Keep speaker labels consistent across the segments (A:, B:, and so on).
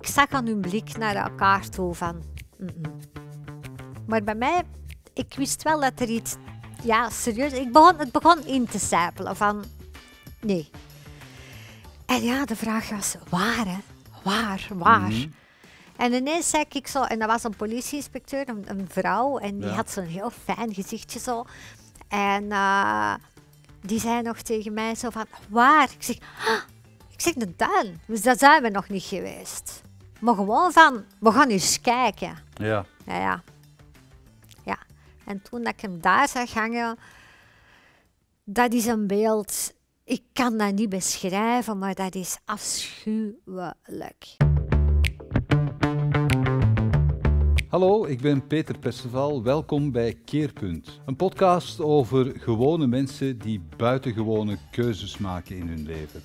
A: ik zag aan hun blik naar elkaar toe van... Maar bij mij, ik wist wel dat er iets... Ja, serieus. Ik begon, het begon in te sijpelen van... Nee. En ja, de vraag was waar, hè? Waar, waar? Mhm. En ineens zei ik zo... En dat was een politieinspecteur, een, een vrouw. En die had zo'n heel fijn gezichtje zo. En eh, die zei nog tegen mij zo van... Waar? Ik zeg... Ah, ik zeg de tuin. Dus daar zijn we nog niet geweest. Maar gewoon van, we gaan eens kijken. Ja. Ja, ja. ja. En toen dat ik hem daar zag hangen, dat is een beeld, ik kan dat niet beschrijven, maar dat is afschuwelijk.
B: Hallo, ik ben Peter Perceval. Welkom bij Keerpunt. Een podcast over gewone mensen die buitengewone keuzes maken in hun leven.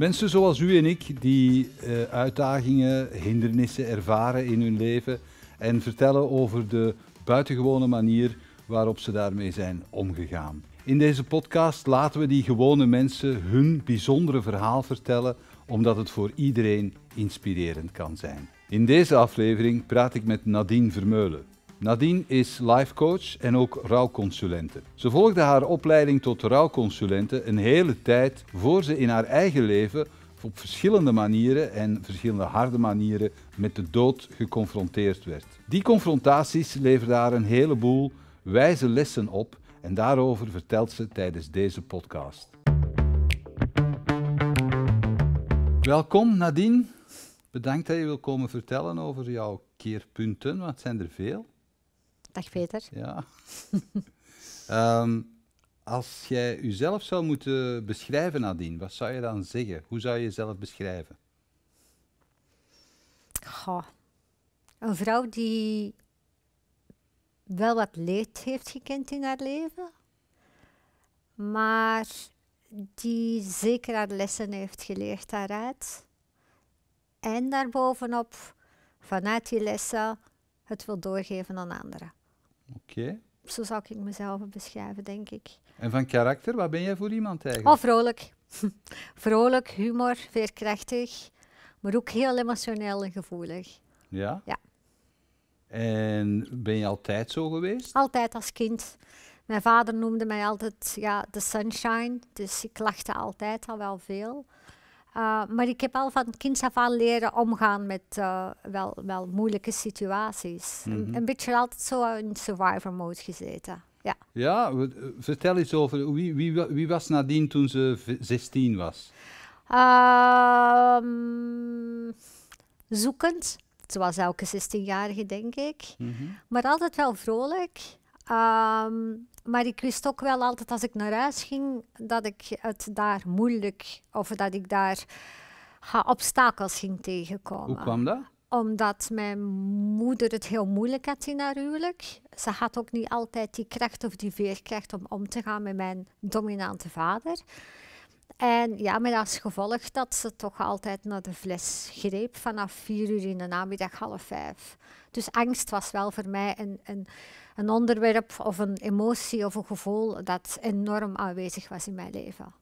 B: Mensen zoals u en ik, die eh, uitdagingen, hindernissen ervaren in hun leven en vertellen over de buitengewone manier waarop ze daarmee zijn omgegaan. In deze podcast laten we die gewone mensen hun bijzondere verhaal vertellen, omdat het voor iedereen inspirerend kan zijn. In deze aflevering praat ik met Nadine Vermeulen. Nadine is lifecoach en ook rouwconsulente. Ze volgde haar opleiding tot rouwconsulente een hele tijd voor ze in haar eigen leven op verschillende manieren en verschillende harde manieren met de dood geconfronteerd werd. Die confrontaties leverden haar een heleboel wijze lessen op en daarover vertelt ze tijdens deze podcast. Welkom Nadine. Bedankt dat je wil komen vertellen over jouw keerpunten, want het zijn er veel.
A: Dag Peter. Ja.
B: Ehm, als jij jezelf zou moeten beschrijven, Nadine, wat zou je dan zeggen? Hoe zou je jezelf beschrijven?
A: Een vrouw die wel wat leed heeft gekend in haar leven, maar die zeker haar lessen heeft geleerd daaruit. En daarbovenop, vanuit die lessen, het wil doorgeven aan anderen. Oké. Zo zou ik mezelf beschrijven, denk ik.
B: En van karakter, wat ben jij voor iemand eigenlijk? Oh,
A: vrolijk. vrolijk, humor, veerkrachtig, maar ook heel emotioneel en gevoelig. Ja? Ja.
B: En ben je altijd zo geweest?
A: Altijd als kind. Mijn vader noemde mij altijd ja, de sunshine, dus ik lachte altijd al wel veel. Eh, maar ik heb al van kind af aan leren omgaan met eh, wel, wel moeilijke situaties. Mhm. een, beetje altijd zo in survivor mode gezeten. Ja,
B: ja eh, vertel eens over wie, wie, wie, was nadien toen ze 16 was?
A: Ehm, zoekend, zoals elke 16-jarige, denk ik. Mhm. Maar altijd wel vrolijk. Ehm, maar ik wist ook wel altijd als ik naar huis ging dat ik het daar moeilijk of dat ik daar ha, obstakels ging tegenkomen. Hoe kwam dat? Omdat mijn moeder het heel moeilijk had in haar huwelijk. Ze had ook niet altijd die kracht of die veerkracht om om te gaan met mijn dominante vader. En ja, met als gevolg dat ze toch altijd naar de fles greep vanaf vier uur in de namiddag, half vijf. Dus angst was wel voor mij een, een een onderwerp of een emotie of een gevoel dat enorm aanwezig was in mijn leven.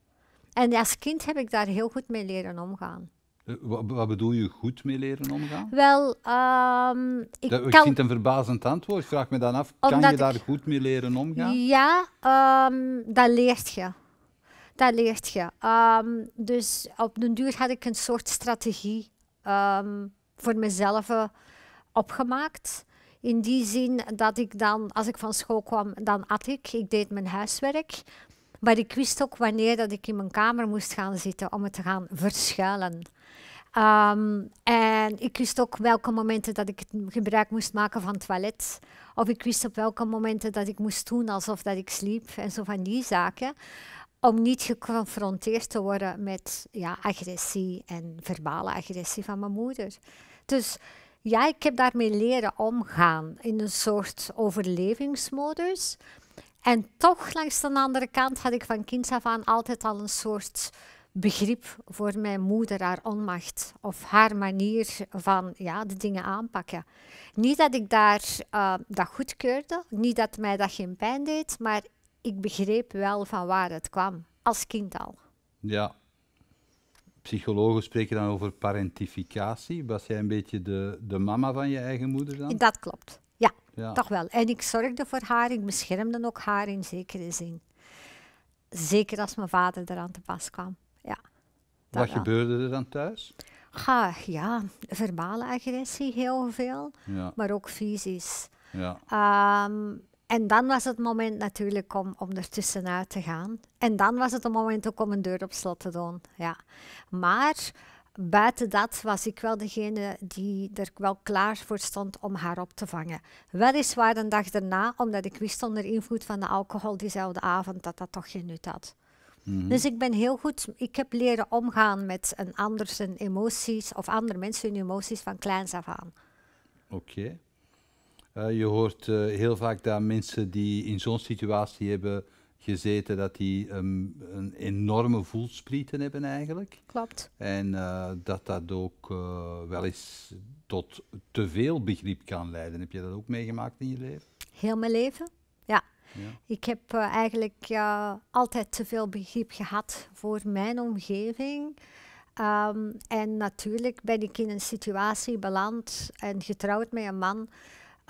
A: En als kind heb ik daar heel goed mee leren omgaan.
B: Eh, wat, bedoel je goed mee leren omgaan?
A: Wel, ehm, ik, dat, ik vind een
B: verbazend antwoord. Ik vraag me dan af, kan je daar goed mee leren omgaan?
A: Ja, ehm, dat leert je. Dat leert je. Ehm, dus op den duur had ik een soort strategie voor mezelf eh, opgemaakt. In die zin dat ik dan, als ik van school kwam, dan at ik. Ik deed mijn huiswerk. Maar ik wist ook wanneer dat ik in mijn kamer moest gaan zitten om het te gaan verschuilen. Ehm, en ik wist ook welke momenten dat ik gebruik moest maken van toilet. Of ik wist op welke momenten dat ik moest doen alsof dat ik sliep en zo van die zaken. Om niet geconfronteerd te worden met ja, agressie en verbale agressie van mijn moeder. Dus ja, ik heb daarmee leren omgaan in een soort overlevingsmodus. En toch, langs de andere kant, had ik van kinds af aan altijd al een soort begrip voor mijn moeder, haar onmacht of haar manier van ja, de dingen aanpakken. Niet dat ik daar, uh, dat goedkeurde, niet dat mij dat geen pijn deed, maar ik begreep wel van waar het kwam, als kind al.
B: Ja, Psychologen spreken dan over parentificatie. Was jij een beetje de, de mama van je eigen moeder dan? Dat
A: klopt, ja, Toch wel. En ik zorgde voor haar, ik beschermde ook haar in zekere zin. Zeker als mijn vader eraan te pas kwam, ja. Wat
B: gebeurde er dan thuis?
A: ja, verbale agressie heel veel, maar ook fysisch. Ja. Ehm, en dan was het moment natuurlijk om, om ertussenuit te gaan. En dan was het een moment ook om een deur op slot te doen. Ja. Maar buiten dat was ik wel degene die er wel klaar voor stond om haar op te vangen. Weliswaar een dag daarna, omdat ik wist onder invloed van de alcohol diezelfde avond dat dat toch genut had. Mhm. Dus ik ben heel goed, ik heb leren omgaan met een ander zijn emoties of andere mensen hun emoties van kleins af aan.
B: Oké. Eh, je hoort eh, heel vaak dat mensen die in zo'n situatie hebben gezeten, dat die ehm, een enorme voelsprieten hebben eigenlijk. Klopt. En eh, dat dat ook wel eens tot te veel begrip kan leiden. Heb je dat ook meegemaakt in je leven?
A: Heel mijn leven, ja. Ik heb eigenlijk altijd te veel begrip gehad voor mijn omgeving. Ehm, en natuurlijk ben ik in een situatie beland en getrouwd met een man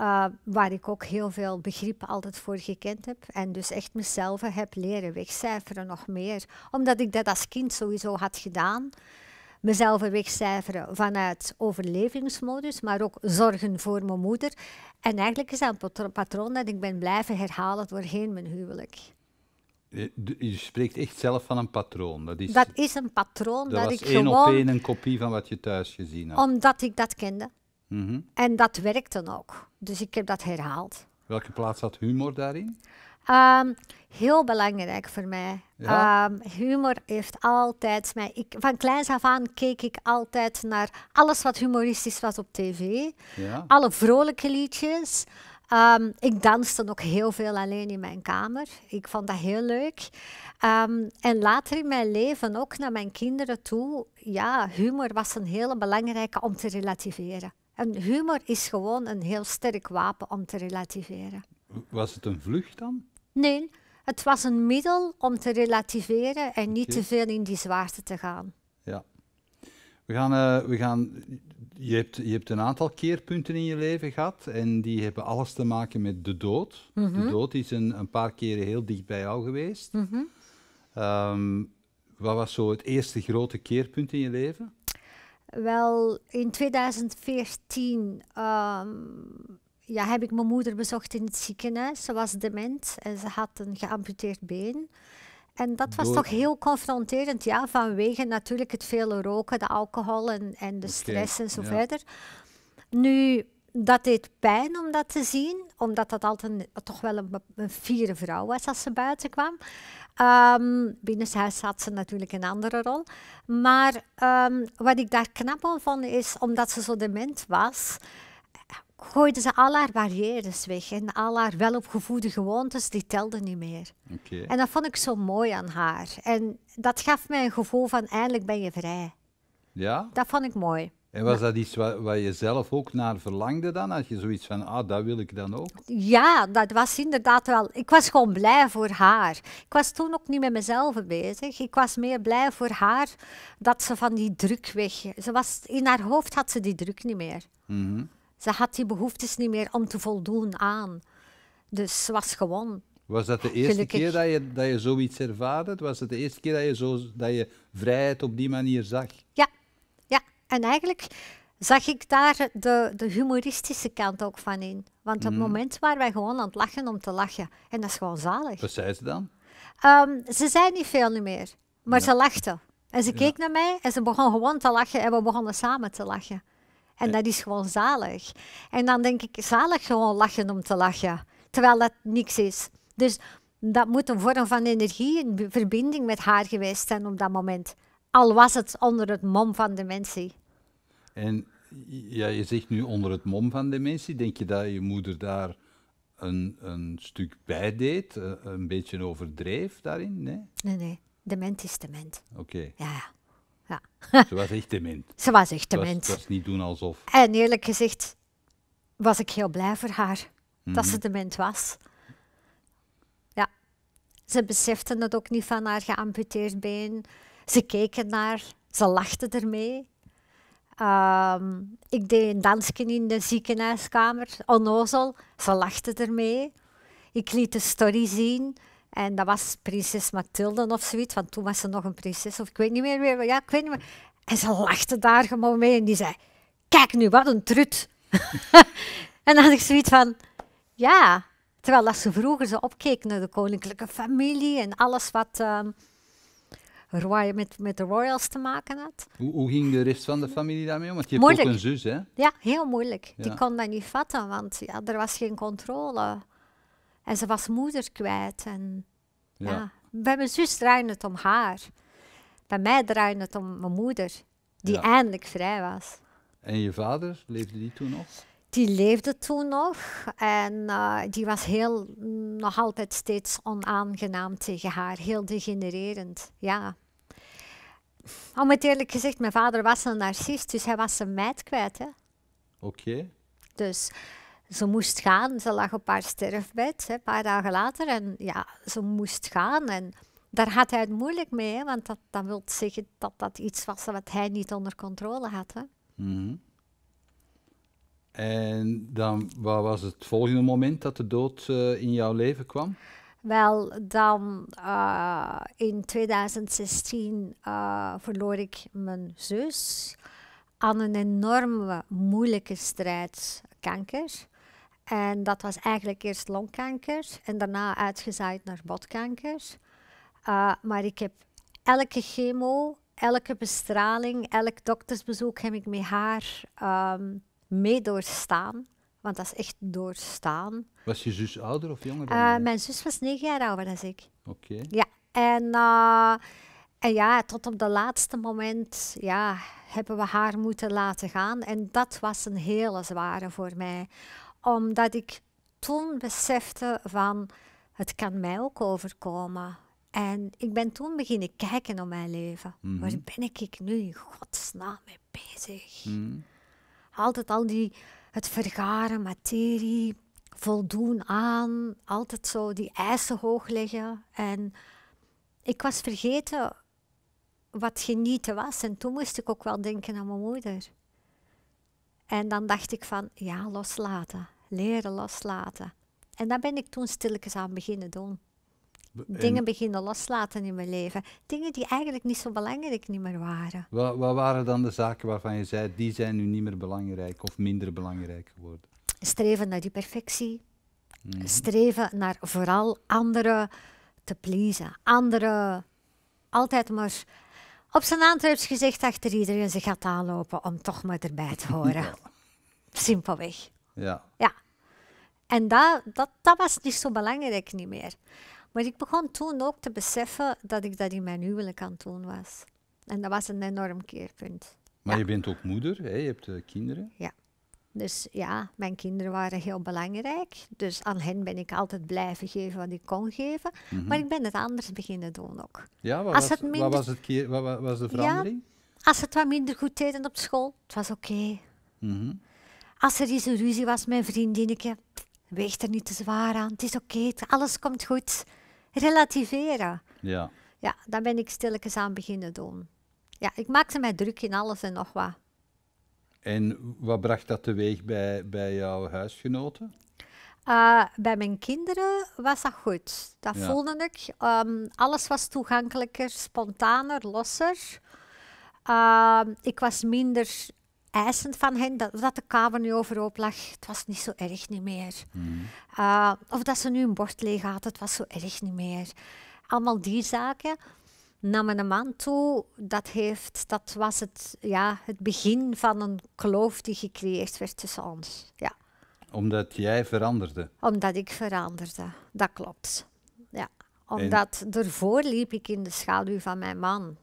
A: Ah, waar ik ook heel veel begrip altijd voor gekend heb. En dus echt mezelf heb leren wegcijferen nog meer. Omdat ik dat als kind sowieso had gedaan. Mezelf wegcijferen vanuit overlevingsmodus, maar ook zorgen voor mijn moeder. En eigenlijk is dat een patroon dat ik ben blijven herhalen doorheen mijn huwelijk.
B: Eh, je spreekt echt zelf van een patroon. Dat is, dat
A: is een patroon dat, ik gewoon... op
B: een kopie van wat je thuis gezien had.
A: Omdat ik dat kende. Mhm. En dat werkt dan ook. Dus ik heb dat herhaald.
B: Welke plaats had humor daarin?
A: Ehm, heel belangrijk voor mij. Ehm, humor heeft altijd mij. Ik, van kleins af aan keek ik altijd naar alles wat humoristisch was op tv. Ja. Alle vrolijke liedjes. Ehm, ik danste ook heel veel alleen in mijn kamer. Ik vond dat heel leuk. en later in mijn leven, ook naar mijn kinderen toe, ja, humor was een hele belangrijke om te relativeren. En humor is gewoon een heel sterk wapen om te relativeren.
B: Was het een vlucht
A: dan? Nee, het was een middel om te relativeren en niet te veel in die zwaarte te gaan.
B: Ja. We gaan, eh, we gaan, je, hebt, je hebt een aantal keerpunten in je leven gehad en die hebben alles te maken met de dood. De mhm. dood is een, een, paar keren heel dicht bij jou geweest. Mhm. Ehm, wat was zo het eerste grote keerpunt in je leven?
A: Wel, in 2014 ehm, ja, heb ik mijn moeder bezocht in het ziekenhuis. Ze was dement en ze had een geamputeerd been. En dat was toch heel confronterend, ja, vanwege natuurlijk het vele roken, de alcohol en, en de stress en zo verder. Nu, dat deed pijn om dat te zien, omdat dat altijd toch wel een, een fiere vrouw was als ze buiten kwam. Um, ehm, binnenshuis had ze natuurlijk een andere rol. Maar ehm, wat ik daar knap van vond, is omdat ze zo dement was, gooide ze al haar barrières weg en al haar welopgevoede gewoontes, die telden niet meer. En dat vond ik zo mooi aan haar. En dat gaf mij een gevoel van eindelijk ben je vrij. Ja? Dat vond ik mooi.
B: En was dat iets wat, je zelf ook naar verlangde dan? Had je zoiets van, ah, dat wil ik dan ook?
A: Ja, dat was inderdaad wel. Ik was gewoon blij voor haar. Ik was toen ook niet met mezelf bezig. Ik was meer blij voor haar dat ze van die druk weg... Ze was, in haar hoofd had ze die druk niet meer. Mhm. Ze had die behoeftes niet meer om te voldoen aan. Dus ze was gewoon
B: was dat de eerste keer dat je, dat je zoiets ervaarde? Was het de eerste keer dat je, zo, dat je vrijheid op die manier zag?
A: Ja, en eigenlijk zag ik daar de, de humoristische kant ook van in. Want op het mm. moment waren wij gewoon aan het lachen om te lachen. En dat is gewoon zalig.
B: Wat zei ze dan?
A: Ehm, ze zei niet veel nu meer, maar ze lachten. En ze keek naar mij en ze begon gewoon te lachen en we begonnen samen te lachen. En dat is gewoon zalig. En dan denk ik, zalig gewoon lachen om te lachen, terwijl dat niks is. Dus dat moet een vorm van energie, een verbinding met haar geweest zijn op dat moment al was het onder het mom van dementie.
B: En ja, je zegt nu onder het mom van dementie, denk je dat je moeder daar een, een stuk bij deed, eh, een, beetje overdreef daarin? Nee,
A: nee, nee. dement is dement.
B: Oké. Ja,
A: ja. Ze was
B: echt dement. Ze was echt dement. Ze was, niet doen alsof.
A: En eerlijk gezegd was ik heel blij voor haar dat ze mhm. dement was. Ja. Ze besefte het ook niet van haar geamputeerd been. Ze keken naar, ze lachten ermee. Ehm, ik deed een dansje in de ziekenhuiskamer, onnozel, ze lachten ermee. Ik liet de story zien en dat was prinses Mathilde of zoiets, want toen was ze nog een prinses of ik weet niet meer. Ja, ik weet niet meer. En ze lachten daar gewoon mee en die zei, kijk nu, wat een trut. en dan had ik zoiets van, ja, terwijl als ze vroeger ze opkeken naar de koninklijke familie en alles wat... Ehm, Roy met, met de royals te maken had.
B: Hoe, hoe, ging de rest van de familie daarmee om? Want je hebt ook een zus, hè?
A: Ja, heel moeilijk. Die kon dat niet vatten, want ja, er was geen controle. En ze was moeder kwijt. En, ja. Bij mijn zus draaide het om haar. Bij mij draaide het om mijn moeder, die eindelijk vrij was.
B: En je vader, leefde die toen nog?
A: die leefde toen nog en eh, die was heel, nog altijd steeds onaangenaam tegen haar, heel degenererend. Ja. Om het eerlijk gezegd, mijn vader was een narcist, dus hij was zijn meid kwijt. Oké. Dus ze moest gaan, ze lag op haar sterfbed, een paar dagen later, en ja, ze moest gaan. En daar had hij het moeilijk mee, want dat, wil zeggen dat dat iets was wat hij niet onder controle had. Hè.
B: Mhm. En dan, waar was het volgende moment dat de dood eh, in jouw leven kwam?
A: Wel, dan eh, in 2016 eh, verloor ik mijn zus aan een enorme moeilijke strijd kanker. En dat was eigenlijk eerst longkanker en daarna uitgezaaid naar botkanker. maar ik heb elke chemo, elke bestraling, elk doktersbezoek heb ik met haar ehm, mee doorstaan. Want dat is echt doorstaan.
B: Was je zus ouder of jonger? Dan uh, mijn
A: zus was negen jaar ouder dan ik. Oké. Ja, eh, en, ja, tot op de laatste moment ja, hebben we haar moeten laten gaan. En dat was een hele zware voor mij. Omdat ik toen besefte van, het kan mij ook overkomen. En ik ben toen beginnen kijken naar mijn leven. Waar mhm. ben ik nu in godsnaam mee bezig? Mhm. Altijd al die, het vergaren, materie, voldoen aan, altijd zo die eisen hoog leggen. En ik was vergeten wat genieten was. En toen moest ik ook wel denken aan mijn moeder. En dan dacht ik van, ja, loslaten. Leren loslaten. En dat ben ik toen stilletjes aan beginnen doen dingen beginnen loslaten in mijn leven. Dingen die eigenlijk niet zo belangrijk niet meer waren.
B: Wat, wat, waren dan de zaken waarvan je zei, die zijn nu niet meer belangrijk of minder belangrijk geworden?
A: Streven naar die perfectie.
B: Mhm. Streven
A: naar vooral anderen te pleasen. Anderen altijd maar op zijn aantreps gezegd achter iedereen ze gaat aanlopen om toch maar erbij te horen. Simpelweg. Ja. ja. En dat, dat, dat was niet zo belangrijk niet meer. Maar ik begon toen ook te beseffen dat ik dat in mijn huwelijk aan het doen was. En dat was een enorm keerpunt.
B: Maar je bent ook moeder, hè? je hebt eh, kinderen.
A: Ja. Dus ja, mijn kinderen waren heel belangrijk. Dus aan hen ben ik altijd blijven geven wat ik kon geven. Mhm. Maar ik ben het anders beginnen doen ook.
B: Ja, wat, was, wat was, het keer, wat was de verandering?
A: Ja, als het wat minder goed deden op school, het was oké. Mhm. Als er eens een ruzie was met vriendinnetje, Weeg er niet te zwaar aan. Het is oké, alles komt goed. Relativeren. Ja. Ja, Dan ben ik stilletjes aan beginnen doen. Ja, ik maakte mij druk in alles en nog wat.
B: En wat bracht dat teweeg bij, bij jouw huisgenoten?
A: Eh, bij mijn kinderen was dat goed. Dat voelde ik. Ehm, alles was toegankelijker, spontaner, losser. Ehm, ik was minder eisend van hen dat, de kamer nu overhoop lag. Het was niet zo erg niet meer. Hmm. Eh, of dat ze nu een bord leeg had, het was zo erg niet meer. Allemaal die zaken namen een man toe. Dat, heeft, dat was het, ja, het begin van een kloof die gecreëerd werd tussen ons. Ja.
B: Omdat jij veranderde?
A: Omdat ik veranderde, dat klopt. Ja. Omdat ervoor liep ik in de schaduw van mijn man.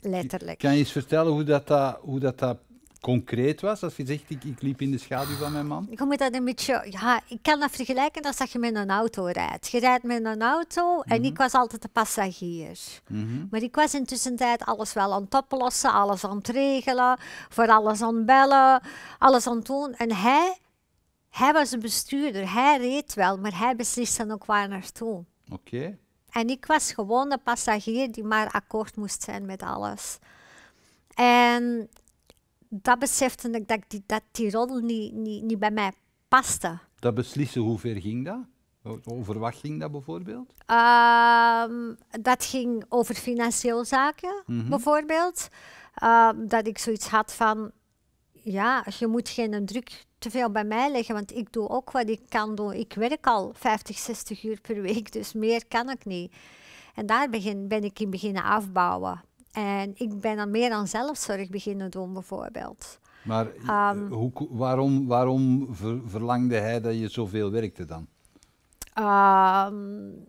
A: Letterlijk. Kan
B: je eens vertellen hoe dat, dat, hoe dat, dat concreet was? Als je zegt, ik, ik, liep in de schaduw van mijn man.
A: Je moet dat een beetje... Ja, ik kan dat vergelijken als dat je met een auto rijdt. Je rijdt met een auto en mhm. ik was altijd de passagier. Mhm. Maar ik was intussen tijd alles wel aan het oplossen, alles aan het regelen, voor alles aan het bellen, alles aan het doen. En hij, hij was een bestuurder. Hij reed wel, maar hij beslist dan ook waar naartoe. Oké. En ik was gewoon de passagier die maar akkoord moest zijn met alles. En dat besefte ik dat die, dat rol niet, niet, niet bij mij paste.
B: Dat beslissen, hoe ver ging dat? Over wat ging dat bijvoorbeeld?
A: Ehm, dat ging over financiële zaken, mhm. bijvoorbeeld. Ehm, dat ik zoiets had van, ja, je moet geen druk te veel bij mij leggen, want ik doe ook wat ik kan doen. Ik werk al 50, 60 uur per week, dus meer kan ik niet. En daar begin, ben ik in beginnen afbouwen. En ik ben dan meer aan zelfzorg beginnen doen, bijvoorbeeld.
B: Maar eh, ehm, hoe, waarom, waarom verlangde hij dat je zoveel werkte dan?
A: Um,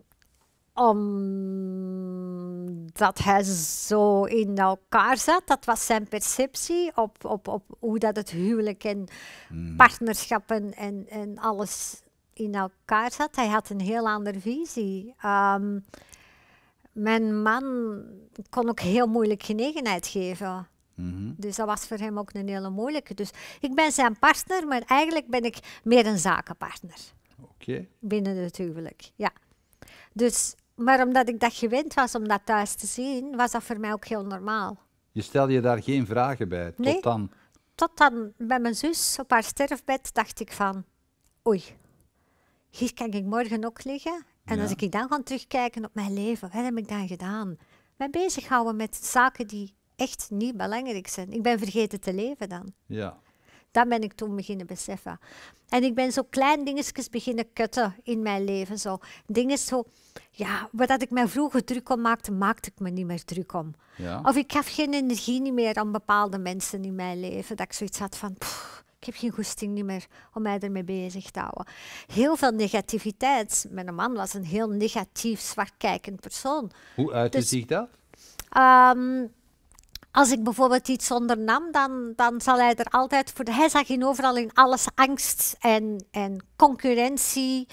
A: omdat hij zo in elkaar zat. Dat was zijn perceptie op, op, op hoe dat het huwelijk en mm. partnerschappen en, en alles in elkaar zat. Hij had een heel andere visie. Ehm, mijn man kon ook heel moeilijk genegenheid geven. Mhm. Dus dat was voor hem ook een hele moeilijke. Dus ik ben zijn partner, maar eigenlijk ben ik meer een zakenpartner. Oké. Binnen het huwelijk, ja. Dus, maar omdat ik dat gewend was om dat thuis te zien, was dat voor mij ook heel normaal.
B: Je stelde je daar geen vragen bij, tot dan?
A: Tot dan bij mijn zus op haar sterfbed dacht ik van, oei, hier kan ik morgen ook liggen en als ik dan ga terugkijken op mijn leven, wat heb ik dan gedaan? Mij bezighouden met zaken die echt niet belangrijk zijn. Ik ben vergeten te leven dan. Ja. Dat ben ik toen beginnen beseffen. En ik ben zo klein dingetjes beginnen kutten in mijn leven. Zo. Dingen zo, ja, waar dat ik mij vroeger druk om maakte, maakte ik me niet meer druk om. Ja. Of ik gaf geen energie meer aan bepaalde mensen in mijn leven. Dat ik zoiets had van, ik heb geen goesting meer om mij ermee bezig te houden. Heel veel negativiteit. Mijn man was een heel negatief, zwartkijkend persoon.
B: Hoe uitte dus, zich dat?
A: Ehm, als ik bijvoorbeeld iets ondernam, dan, dan zal hij er altijd voor. Hij zag in overal in alles angst en, en concurrentie.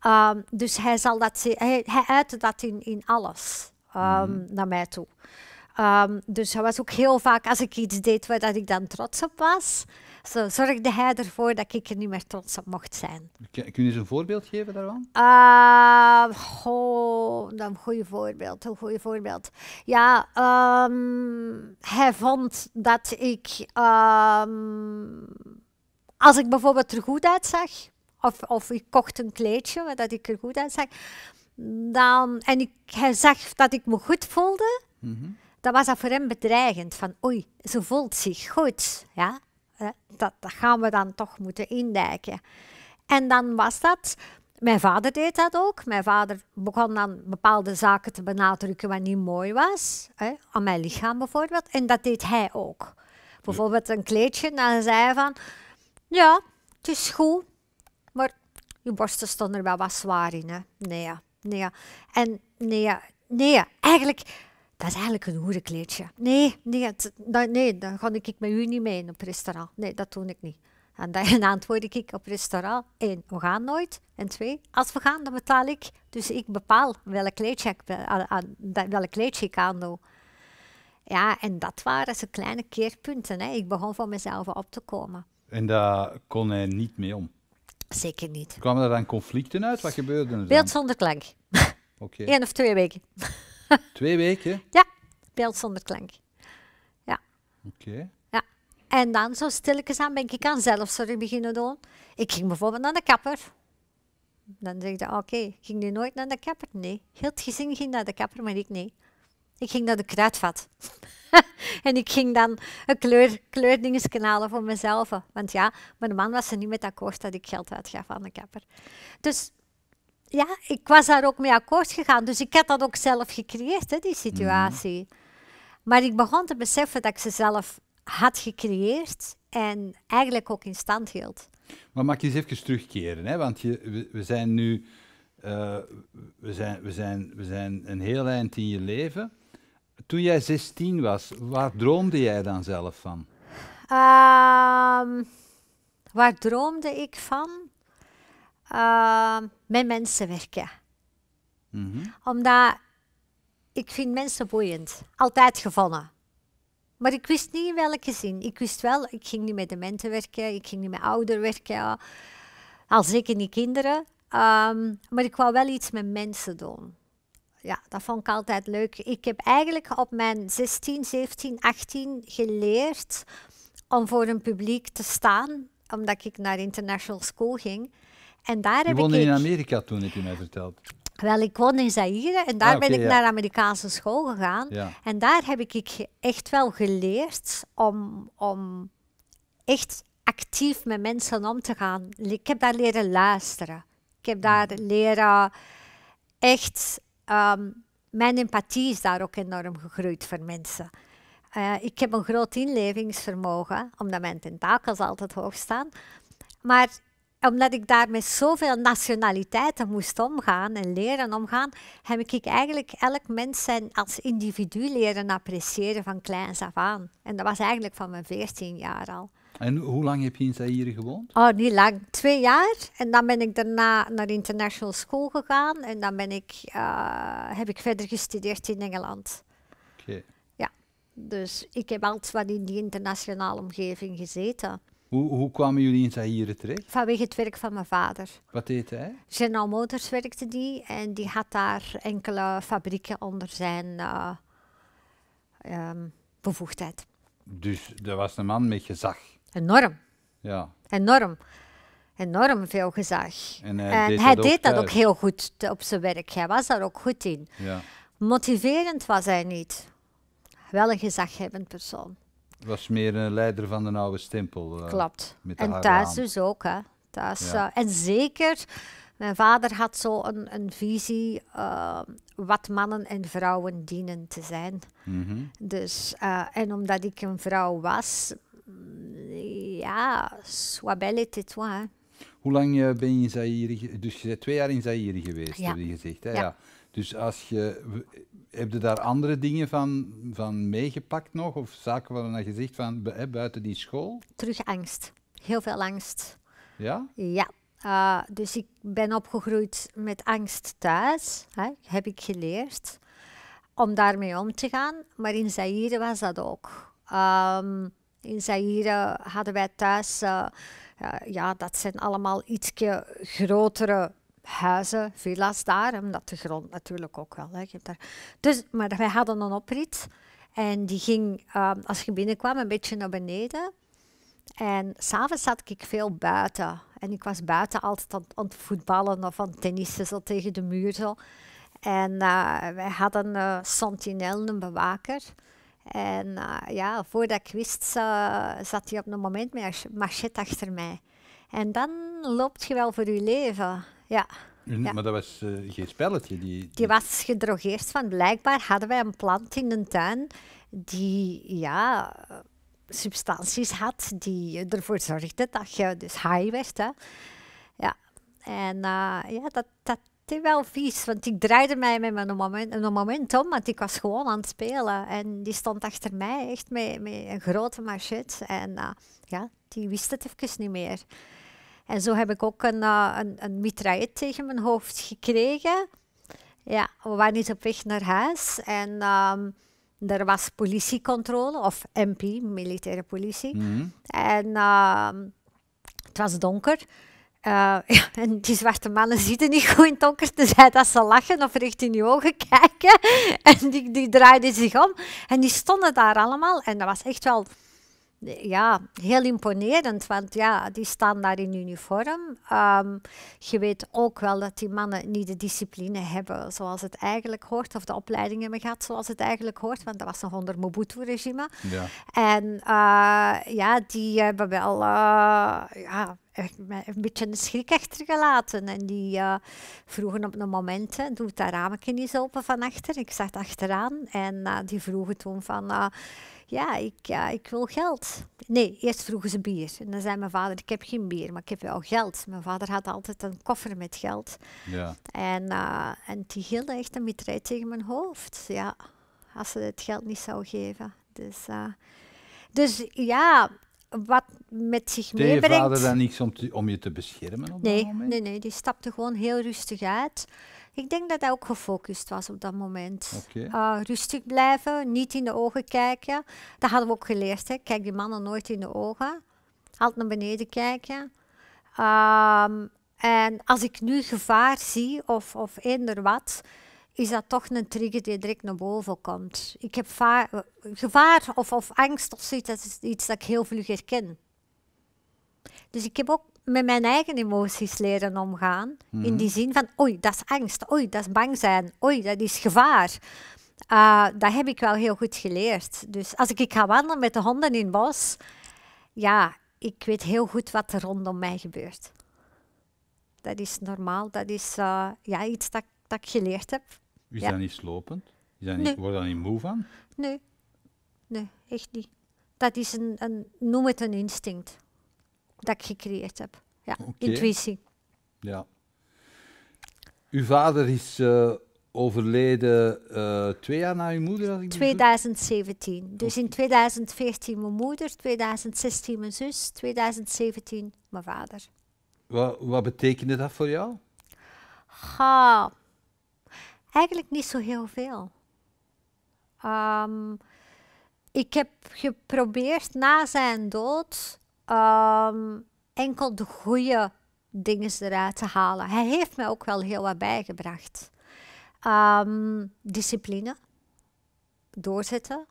A: Ehm, dus hij, zal dat, hij, hij uitte dat in, in alles ehm, mm-hmm. naar mij toe. dus hij was ook heel vaak, als ik iets deed waar dat ik dan trots op was, zo zorgde hij ervoor dat ik er niet meer trots op mocht zijn.
B: Kun je eens een voorbeeld geven
A: daarvan? Uh, oh, een goed voorbeeld, een goed voorbeeld. Ja, ehm, hij vond dat ik, ehm, als ik bijvoorbeeld er goed uitzag, of, of ik kocht een kleedje dat ik er goed uitzag, dan, en ik, hij zag dat ik me goed voelde, mm -hmm. dan was dat voor hem bedreigend. Van oei, ze voelt zich goed. Ja? Dat, dat gaan we dan toch moeten indijken. En dan was dat mijn vader deed dat ook. Mijn vader begon dan bepaalde zaken te benadrukken wat niet mooi was. Hè, aan mijn lichaam bijvoorbeeld. En dat deed hij ook. Bijvoorbeeld een kleedje. dan zei hij van, ja, het is goed. Maar je borsten stonden er wel wat zwaar in. Hè. Nee, nee. En nee, nee. Eigenlijk dat is eigenlijk een hoerenkleedje. Nee, nee, dat, nee, dan ga ik met u niet mee op restaurant. Nee, dat doe ik niet. En dan antwoord ik op restaurant. één, we gaan nooit. En twee, als we gaan, dan betaal ik. Dus ik bepaal welk kleedje ik, eh, welk kleedje ik aandoe. Ja, en dat waren zijn kleine keerpunten. Hè. Ik begon van mezelf op te komen.
B: En daar kon hij niet mee om? Zeker niet. Kwamen er dan conflicten uit? Wat gebeurde er dan? Beeld
A: zonder klank. Oké. Eén of twee weken.
B: Twee weken?
A: Ja, beeld zonder klank. Ja. Oké. Ja. En dan zo stilletjes aan ben ik aan zelfzorg beginnen doen. Ik ging bijvoorbeeld naar de kapper. Dan zeg je, oké, ging die nooit naar de kapper? Nee. Heel het gezin ging naar de kapper, maar ik nee. Ik ging naar de kruidvat. en ik ging dan een kleur, kleurdingetje voor mezelf. Want ja, mijn man was er niet met akkoord dat ik geld uitgaf aan de kapper. Dus ja, ik was daar ook mee akkoord gegaan. Dus ik had dat ook zelf gecreëerd, hè, die situatie. Maar ik begon te beseffen dat ik ze zelf had gecreëerd en eigenlijk ook in stand hield.
B: Maar mag je eens even terugkeren, hè? want je, we, zijn nu eh, we, zijn, we, zijn, we zijn een heel eind in je leven. Toen jij 16 was, waar droomde jij dan zelf van?
A: Ehm, waar droomde ik van? Ehm, met mensen werken. Mhm. Omdat ik vind mensen boeiend. Altijd gevonden. Maar ik wist niet in welke zin. Ik wist wel, ik ging niet met dementen werken, ik ging niet met ouderen werken, al zeker niet kinderen. Ehm, maar ik wou wel iets met mensen doen. Ja, dat vond ik altijd leuk. Ik heb eigenlijk op mijn 16, 17, 18 geleerd om voor een publiek te staan, omdat ik naar international school ging. En daar je heb woonde ik... in
B: Amerika toen, heb je mij verteld.
A: Wel, ik woonde in Zaire en daar ah, ben ik naar Amerikaanse school gegaan. En daar heb ik echt wel geleerd om, om echt actief met mensen om te gaan. Ik heb daar leren luisteren. Ik heb daar mm. leren echt... Ehm, mijn empathie is daar ook enorm gegroeid voor mensen. Eh, ik heb een groot inlevingsvermogen, omdat mijn tentakels altijd hoog staan. Maar omdat ik daar met zoveel nationaliteiten moest omgaan en leren omgaan, heb ik eigenlijk elk mens zijn als individu leren appreciëren van kleins af aan. En dat was eigenlijk van mijn 14 jaar al.
B: En hoe lang heb je in Zaire gewoond?
A: Oh, niet lang. Twee jaar. En dan ben ik daarna naar international school gegaan. En dan ben ik, eh, heb ik verder gestudeerd in Engeland. Oké. Ja. Dus ik heb altijd wat in die internationale omgeving gezeten.
B: Hoe, hoe kwamen jullie in Zaire terecht?
A: Vanwege het werk van mijn vader.
B: Wat deed hij?
A: General Motors werkte die en die had daar enkele fabrieken onder zijn eh, ehm, bevoegdheid.
B: Dus dat was een man met gezag? Enorm. Ja.
A: Enorm. Enorm veel gezag. En hij, deed, hij dat, deed ook dat, ook heel goed op zijn werk. Hij was daar ook goed in. Ja. Motiverend was hij niet. Wel een gezaghebbend persoon
B: was meer een leider van de oude stempel. Eh, Klopt. en thuis dus
A: ook. Hè. Eh, en zeker, mijn vader had zo een, een visie eh, wat mannen en vrouwen dienen te zijn. Mhm. dus, en omdat ik een vrouw was, mm, ja, soit belle était toi.
B: Hoe lang ben je in Zaire? Dus je bent twee jaar in Zaire geweest, heb je gezegd. Hè? ja. Dus als je heb je daar andere dingen van, van meegepakt nog? Of zaken waarvan je zegt van buiten die school?
A: Terug angst. Heel veel angst. Ja? Ja. Eh, dus ik ben opgegroeid met angst thuis, hè, heb ik geleerd, om daarmee om te gaan. Maar in Zaire was dat ook. Ehm, in Zaire hadden wij thuis, eh, eh, ja, dat zijn allemaal ietsje grotere huizen, villa's daar, omdat de grond natuurlijk ook wel. Hè. daar. Dus, maar wij hadden een oprit en die ging, ehm, als je binnenkwam, een beetje naar beneden. En s'avonds zat ik veel buiten. En ik was buiten altijd aan, het voetballen of aan het tennissen, zo tegen de muur. Zo. En eh, wij hadden een eh, sentinel, een bewaker. En eh, ja, voordat ik wist, zat hij op een moment met een machete achter mij. En dan loopt je wel voor je leven ja.
B: Ja. Maar dat was eh, geen spelletje. Die,
A: die, was gedrogeerd van blijkbaar hadden wij een plant in de tuin die ja, substanties had die ervoor zorgden dat je dus high werd. Ja. En eh, ja, dat, dat is wel vies, want ik draaide mij met mijn moment, moment om, want ik was gewoon aan het spelen. En die stond achter mij echt met, met een grote machete En eh, ja, die wist het even niet meer. En zo heb ik ook een, eh, een, een mitraillet tegen mijn hoofd gekregen. Ja, we waren niet op weg naar huis. En ehm, er was politiecontrole, of MP, militaire politie. Mhm. En ehm, het was donker. Eh, ja, en die zwarte mannen zitten niet goed in het donker, zeiden dat ze lachen of recht in je ogen kijken. En die, die draaiden zich om. En die stonden daar allemaal. En dat was echt wel ja, heel imponerend, want ja, die staan daar in uniform. Ehm, je weet ook wel dat die mannen niet de discipline hebben zoals het eigenlijk hoort, of de opleidingen hebben gehad zoals het eigenlijk hoort, want dat was nog onder Mobutu-regime. Ja. En eh, ja, die hebben wel eh, ja, een beetje een schrik achtergelaten. En die eh, vroegen op een moment, hè, doe het dat raamje niet open van achter. Ik zat achteraan en die vroegen toen van ja, ik, ja, ik wil geld. Nee, eerst vroegen ze bier. En dan zei mijn vader, ik heb geen bier, maar ik heb wel geld. Mijn vader had altijd een koffer met geld. Ja. En, eh, en die gilde echt een mitrij tegen mijn hoofd. Ja, als ze het geld niet zou geven. Dus, eh, dus ja, wat met zich meebrengt... Deed je vader dan
B: niets om, te, om je te beschermen op nee,
A: dat moment? Nee, nee, die stapte gewoon heel rustig uit. Ik denk dat hij ook gefocust was op dat moment. Ah, rustig blijven, niet in de ogen kijken. Dat hadden we ook geleerd. Hè. Kijk die mannen nooit in de ogen. Altijd naar beneden kijken. Ehm, en als ik nu gevaar zie of, of eender wat, is dat toch een trigger die direct naar boven komt. Ik heb gevaar of, of angst of zoiets, dat is iets dat ik heel vlug herken. Dus ik heb ook met mijn eigen emoties leren omgaan. In mhm. die zin van, oei, dat is angst, oei, dat is bang zijn, oei, dat is gevaar. Ah, dat heb ik wel heel goed geleerd. Dus als ik, ik ga wandelen met de honden in het bos, ja, ik weet heel goed wat er rondom mij gebeurt. Dat is normaal, dat is eh, ja, iets dat, dat ik geleerd heb.
B: Is ja. dat niet slopend? Is dat niet, Word je daar niet moe van?
A: Nee, nee, echt niet. Dat is een, een noem het een instinct dat ik gecreëerd heb. Ja, intuïtie.
B: Ja. Uw vader is eh, overleden eh, twee jaar na uw moeder? Als ik
A: 2017. Dus in 2014 mijn moeder, 2016 mijn zus, 2017 mijn vader.
B: Wat, wat betekende dat voor jou?
A: Ha, eigenlijk niet zo heel veel. Ehm, ik heb geprobeerd na zijn dood Ehm, enkel de goede dingen eruit te halen. Hij heeft mij ook wel heel wat bijgebracht. Ehm, discipline, doorzetten,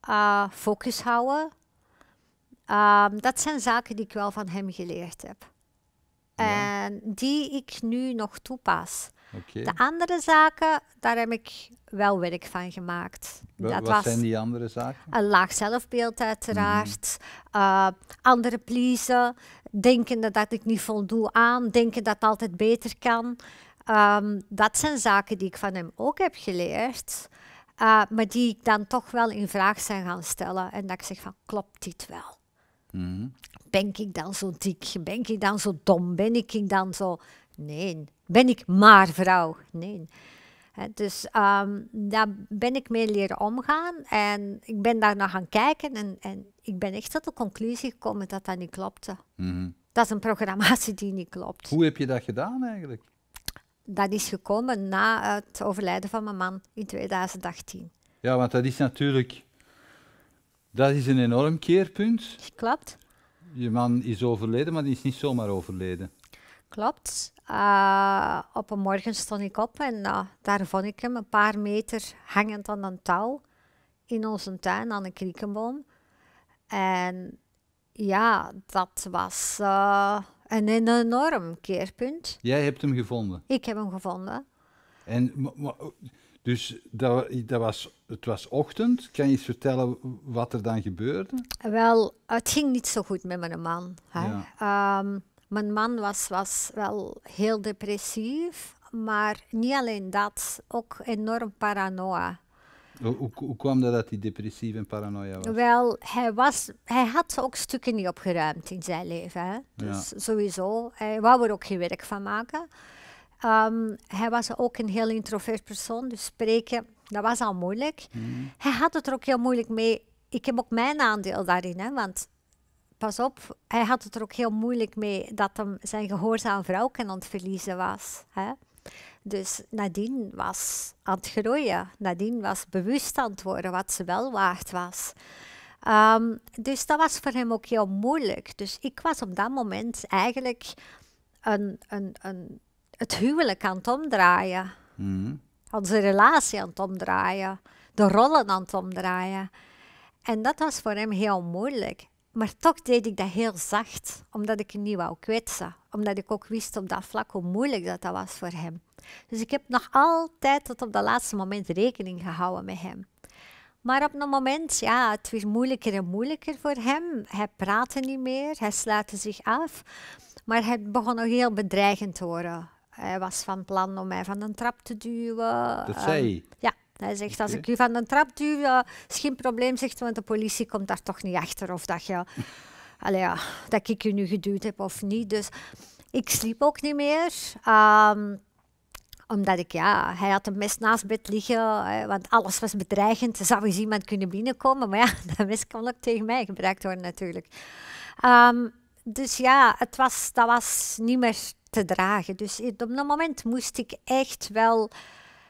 A: eh, focus houden. Ehm, dat zijn zaken die ik wel van hem geleerd heb. En die ik nu nog toepas. De andere zaken, daar heb ik wel werk van gemaakt. dat wat zijn die andere zaken? Een laag zelfbeeld uiteraard, mm. andere pleasen, Denken dat ik niet voldoe aan, denken dat het altijd beter kan. Ehm, dat zijn zaken die ik van hem ook heb geleerd, eh, maar die ik dan toch wel in vraag zijn gaan stellen. En dat ik zeg van, klopt dit wel? Mhm. Ben ik dan zo dik? Ben ik dan zo dom? Ben ik dan zo... Nee. Ben ik maar vrouw? Nee. dus ehm, daar ben ik mee leren omgaan en ik ben daar naar gaan kijken en, en ik ben echt tot de conclusie gekomen dat dat niet klopte. Mhm. Dat is een programmatie die niet klopt.
B: Hoe heb je dat gedaan eigenlijk?
A: Dat is gekomen na het overlijden van mijn man in 2018.
B: Ja, want dat is natuurlijk dat is een enorm keerpunt. Klopt. Je man is overleden, maar die is niet zomaar overleden.
A: Klopt. Ah, op een morgen stond ik op en ah, daar vond ik hem een paar meter hangend aan een touw in onze tuin aan een kriekenboom. En ja, dat was eh, een enorm keerpunt.
B: Jij hebt hem gevonden?
A: Ik heb hem gevonden.
B: En dus dat, dat was, het was ochtend. Kan je eens vertellen wat er dan gebeurde?
A: Wel, het ging niet zo goed met mijn man. Hè. Ehm, mijn man was, was wel heel depressief, maar niet alleen dat, ook enorm paranoia.
B: Hoe, hoe, kwam dat dat hij depressief en paranoia was?
A: Wel, hij, was, hij had ook stukken niet opgeruimd in zijn leven. Hè. Dus sowieso, hij wou er ook geen werk van maken. Ehm, hij was ook een heel introvert persoon, dus spreken, dat was al moeilijk. Hmm. Hij had het er ook heel moeilijk mee. Ik heb ook mijn aandeel daarin, hè, want pas op, hij had het er ook heel moeilijk mee dat hem zijn gehoorzaam vrouw aan het verliezen was. Hè. Dus Nadine was aan het groeien. Nadine was bewust aan het worden wat ze wel waard was. Ehm, dus dat was voor hem ook heel moeilijk. Dus ik was op dat moment eigenlijk een, een, een het huwelijk aan het omdraaien. Mm. Onze relatie aan het omdraaien. De rollen aan het omdraaien. En dat was voor hem heel moeilijk. Maar toch deed ik dat heel zacht, omdat ik hem niet wou kwetsen. Omdat ik ook wist op dat vlak hoe moeilijk dat, dat was voor hem. Dus ik heb nog altijd tot op dat laatste moment rekening gehouden met hem. Maar op een moment, ja, het werd moeilijker en moeilijker voor hem. Hij praatte niet meer, hij sluitte zich af. Maar hij begon ook heel bedreigend te worden. Hij was van plan om mij van een trap te duwen. Dat ehm, zei hij? Ja. Hij zegt, als ik u van een trap duw, uh, is geen probleem, zegt want de politie komt daar toch niet achter of dat, je, allee, ja, dat ik u nu geduwd heb of niet. Dus ik sliep ook niet meer. Ehm, omdat ik, ja, hij had een mes naast bed liggen, want alles was bedreigend. Er zou eens iemand kunnen binnenkomen, maar ja, dat mes kon ook tegen mij gebruikt worden natuurlijk. Ehm, dus ja, het was, dat was niet meer te dragen. Dus op dat moment moest ik echt wel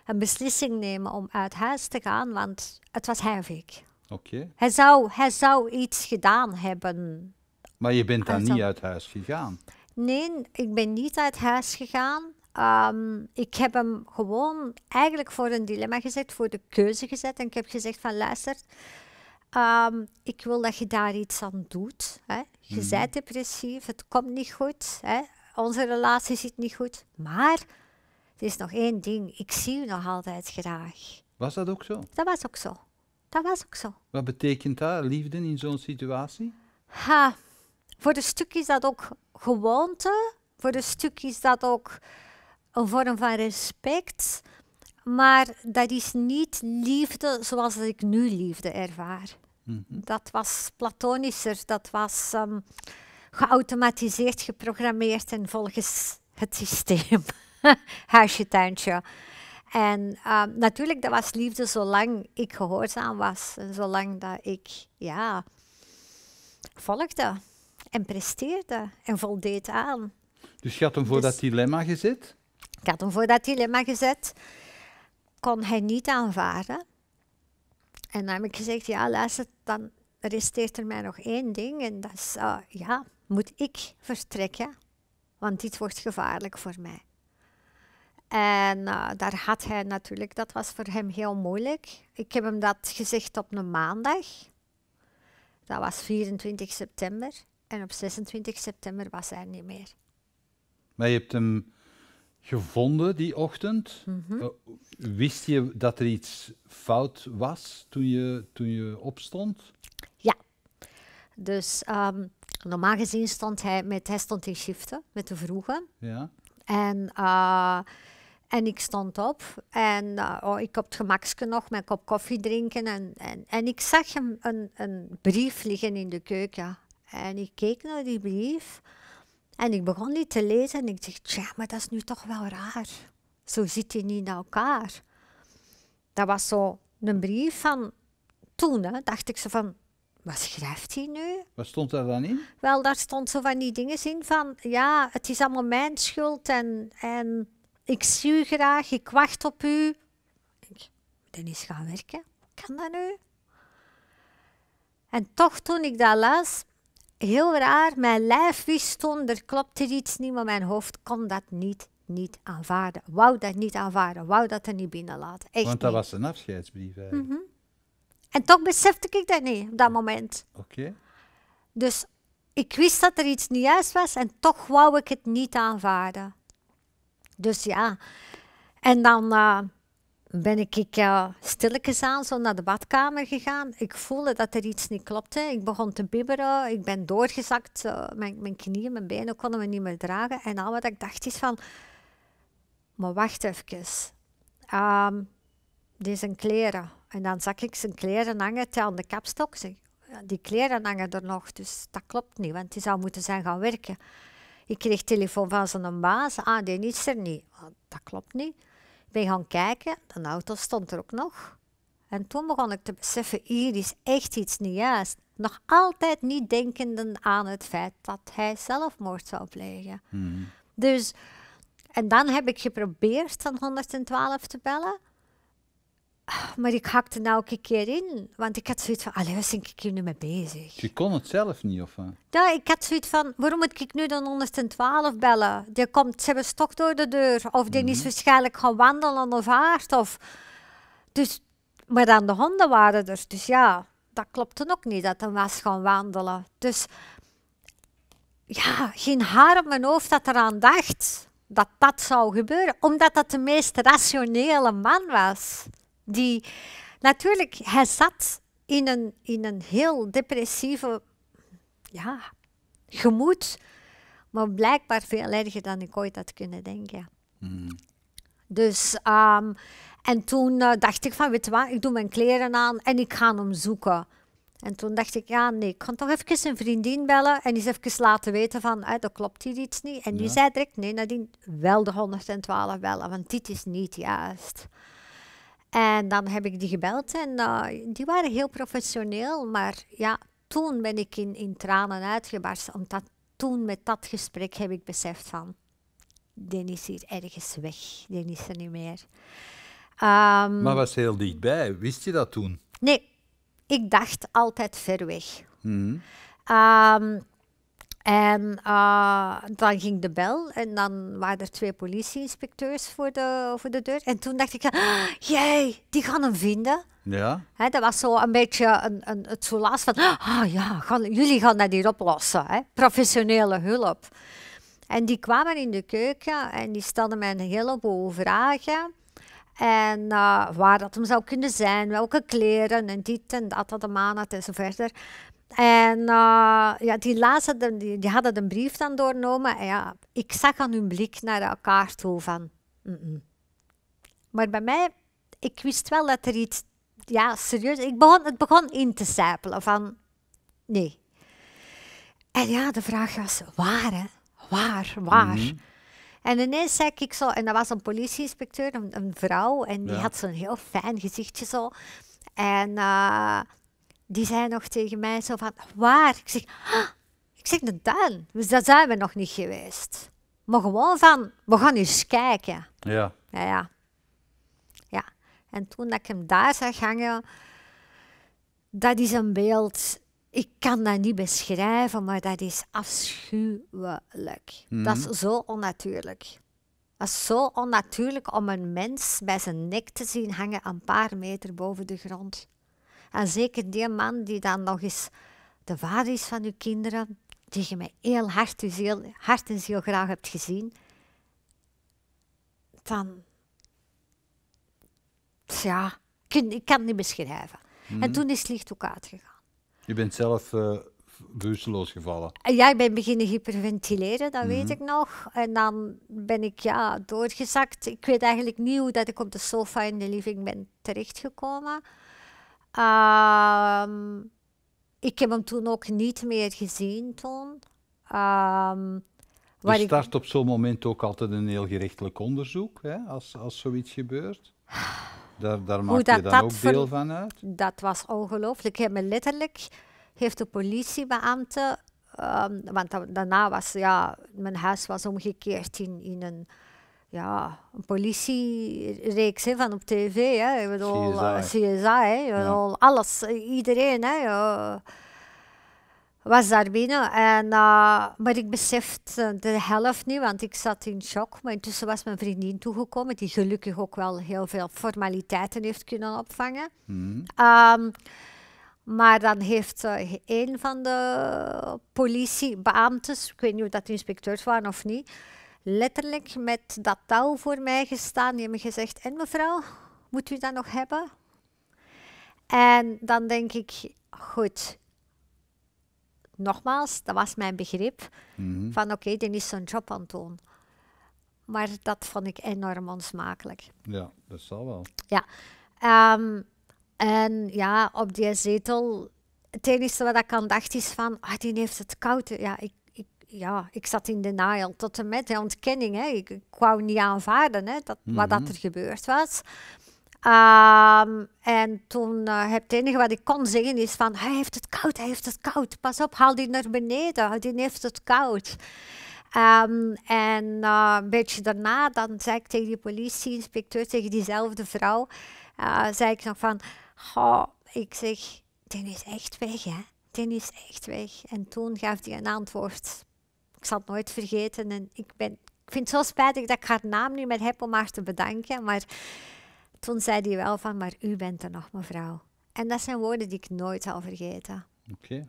A: een beslissing nemen om uit huis te gaan, want het was Hervik. Oké. Hij, zou, hij zou iets gedaan hebben.
B: Maar je bent dan niet uit huis
A: gegaan? Nee, ik ben niet uit huis gegaan. Ehm, ik heb hem gewoon eigenlijk voor een dilemma gezet, voor de keuze gezet. En ik heb gezegd van luister, ehm, ik wil dat je daar iets aan doet. Hè. Je mm. bent depressief, het komt niet goed. Hè onze relatie zit niet goed. Maar er is nog één ding. Ik zie u nog altijd graag. Was dat ook zo? Dat was ook zo. Dat was ook zo.
B: Wat betekent dat, liefde in zo'n situatie?
A: Ha, voor een stuk is dat ook gewoonte. Voor een stuk is dat ook een vorm van respect. Maar dat is niet liefde zoals ik nu liefde ervaar. Mhm. Dat was platonischer, dat was ehm, geautomatiseerd, geprogrammeerd en volgens het systeem. Huisje, tuintje. En ehm, natuurlijk, dat was liefde zolang ik gehoorzaam was en zolang dat ik ja, volgde en presteerde en voldeed aan.
B: Dus je had hem voor dus dat dilemma gezet?
A: Ik had hem voor dat dilemma gezet. Kon hij niet aanvaarden. En dan heb ik gezegd, ja luister, dan resteert er mij nog één ding en dat is, eh, ja, moet ik vertrekken, want dit wordt gevaarlijk voor mij. En eh, daar had hij natuurlijk, dat was voor hem heel moeilijk. Ik heb hem dat gezegd op een maandag. Dat was 24 september. En op 26 september was hij niet meer.
B: Maar je hebt hem gevonden die ochtend. Mhm. Eh, wist je dat er iets fout was toen je, toen je
A: opstond? Ja. Dus ehm, normaal gezien stond hij, met, hij stond in shiften met de vroegen. Ja. En, eh, en ik stond op en eh, oh, ik op het gemakske nog mijn kop koffie drinken. En, en, en ik zag hem een, een brief liggen in de keuken. En ik keek naar die brief en ik begon die te lezen. En ik dacht, ja, maar dat is nu toch wel raar. Zo zit hij niet naar elkaar. Dat was zo een brief van toen, hè, dacht ik ze van, wat schrijft hij nu?
B: Wat stond daar dan in?
A: Wel, daar stond zo van die dingen in van, ja, het is allemaal mijn schuld en, en ik zie u graag, ik wacht op u. Ik, dan eens gaan werken. Kan dat nu? En toch toen ik dat las, heel raar, mijn lijf wist toen, er klopte iets niet, maar mijn hoofd kon dat niet, niet aanvaarden. Wou dat niet aanvaarden, wou dat er niet binnenlaten. Echt Want dat was
B: een afscheidsbrief eigenlijk.
A: Mhm. En toch besefte ik dat niet op dat moment. Oké. Dus ik wist dat er iets niet juist was en toch wou ik het niet aanvaarden. Dus ja, en dan eh, ben ik uh, stilletjes aan zo naar de badkamer gegaan. Ik voelde dat er iets niet klopte. Ik begon te bibberen, ik ben doorgezakt. Eh, mijn, mijn knieën, mijn benen konden me niet meer dragen. En al wat ik dacht is van, maar wacht even. Um, kleren en dan zag ik zijn kleren hangen aan de kapstok. Die kleren hangen er nog, dus dat klopt niet, want die zou moeten zijn gaan werken. Ik kreeg telefoon van zijn baas. Ah, die is er niet. Ah, dat klopt niet. Ik ben gaan kijken, de auto stond er ook nog. En toen begon ik te beseffen, hier is echt iets niet juist. Nog altijd niet denkende aan het feit dat hij zelfmoord zou plegen. Hmm. Dus, en dan heb ik geprobeerd van 112 te bellen. Maar ik hakte nou elke keer in, want ik had zoiets van, allee, waar ben ik hier nu mee bezig?
B: Je kon het zelf niet, of?
A: Ja, ik had zoiets van, waarom moet ik nu dan 112 bellen? Die komt, ze hebben stok door de deur, of die is mhm. waarschijnlijk gaan wandelen of haast, of... Dus, maar dan de honden waren er, dus ja, dat klopte ook niet, dat hij was gaan wandelen. Dus, ja, geen haar op mijn hoofd dat eraan dacht dat dat zou gebeuren, omdat dat de meest rationele man was. Die natuurlijk, hij zat in een, in een heel depressieve ja, gemoed, maar blijkbaar veel erger dan ik ooit had kunnen denken. Hmm. Dus, ehm, en toen eh, dacht ik van, weet wat, ik doe mijn kleren aan en ik ga hem zoeken. En toen dacht ik, ja nee, ik ga toch even een vriendin bellen en eens even laten weten van, hey, eh, dat klopt hier iets niet. En die zei direct, nee Nadine, wel de 112 bellen, want dit is niet juist. En dan heb ik die gebeld en eh, die waren heel professioneel, maar ja, toen ben ik in, in tranen uitgebarsten, omdat toen met dat gesprek heb ik beseft van, die is hier ergens weg, die is er niet meer. Ehm, maar was
B: heel dichtbij, wist je dat toen?
A: Nee, ik dacht altijd ver weg. Mhm. Ehm, en ah, dan ging de bel en dan waren er twee politieinspecteurs voor de, voor de deur. En toen dacht ik, ah, jij, die gaan hem vinden. Ja. dat was zo een beetje een, een, het soelaas van, oh, ja, jullie gaan dat hier oplossen. Hè? Professionele hulp. En die kwamen in de keuken en die stelden mij een heleboel vragen. En waar dat hem zou kunnen zijn, welke kleren en dit en dat, dat de maand en zo verder. En eh, ja, die laatste, die, die hadden een brief dan doornomen. En ja, ik zag aan hun blik naar elkaar toe van... Maar bij mij, ik wist wel dat er iets... Ja, serieus, ik begon, het begon in te sijpelen van... Nee. En ja, de vraag was, waar hè? Waar, waar? Mhm. En ineens zei ik zo, en dat was een politieinspecteur, een, vrouw, en die had zo'n heel fijn gezichtje zo. En uh, die zei nog tegen mij zo van, waar? Ik zeg, ah, ik zeg de tuin. Dus daar zijn we nog niet geweest. Maar gewoon van, we gaan eens kijken. Ja. Ja, ja. ja. En toen dat ik hem daar zag hangen, dat is een beeld, ik kan dat niet beschrijven, maar dat is afschuwelijk. Mhm. Dat is zo onnatuurlijk. Dat is zo onnatuurlijk om een mens bij zijn nek te zien hangen een paar meter boven de grond. En zeker die man die dan nog eens de vader is van uw kinderen, die je mij heel hart, ziel, hart en ziel graag hebt gezien, dan, ja, ik kan het niet beschrijven. En mhm. toen is het licht ook uitgegaan.
B: Je bent zelf uh, bewusteloos gevallen?
A: Eh, ja, ik ben beginnen hyperventileren, dat weet mhm. ik nog. En dan ben ik ja, doorgezakt. Ik weet eigenlijk niet hoe dat ik op de sofa in de living ben terechtgekomen. Ehm, ik heb hem toen ook niet meer gezien toen. Um, ehm, je start
B: op zo'n moment ook altijd een heel gerechtelijk onderzoek, hè, als, als zoiets gebeurt. Daar, daar maak je dan ook deel van uit.
A: Dat was ongelooflijk. Ik heb me letterlijk, heeft de politiebeambte, um, want daarna was ja, mijn huis was omgekeerd in, in een ja, een politiereeks hè, van op tv. Hè. Ik bedoel, CSI, eh, CSI hè. ja. alles, iedereen hè, was daar binnen. En, eh, maar ik besefte de helft niet, want ik zat in shock. Maar intussen was mijn vriendin toegekomen, die gelukkig ook wel heel veel formaliteiten heeft kunnen opvangen. Hmm. Ehm, maar dan heeft eh, een van de politiebeamten, ik weet niet of dat inspecteurs waren of niet, letterlijk met dat touw voor mij gestaan. Die hebben gezegd, en mevrouw, moet u dat nog hebben? En dan denk ik, goed, nogmaals, dat was mijn begrip, mhm. van oké, okay, dit is zo'n job aan het doen. Maar dat vond ik enorm onsmakelijk.
B: Ja, dat zal wel.
A: Ja. Ehm, en ja, op die zetel, het enige wat ik aan dacht is van, ah, die heeft het koud. Ja, ik ja, ik zat in de tot en met de ontkenning. Hè. Ik, ik wou niet aanvaarden hè, dat, wat dat mhm. er gebeurd was. Ehm, en toen uh, eh, heb het enige wat ik kon zeggen is van, hij heeft het koud, hij heeft het koud. Pas op, haal die naar beneden, die heeft het koud. Ehm, en eh, een beetje daarna, dan zei ik tegen die politieinspecteur, tegen diezelfde vrouw, eh, zei ik nog van, oh, ik zeg, die is echt weg, hè. Die is echt weg. En toen gaf hij een antwoord ik zal het nooit vergeten. En ik, ben, ik vind het zo spijtig dat ik haar naam niet meer heb om haar te bedanken. Maar toen zei hij wel van, maar u bent er nog, mevrouw. En dat zijn woorden die ik nooit zal vergeten. Oké.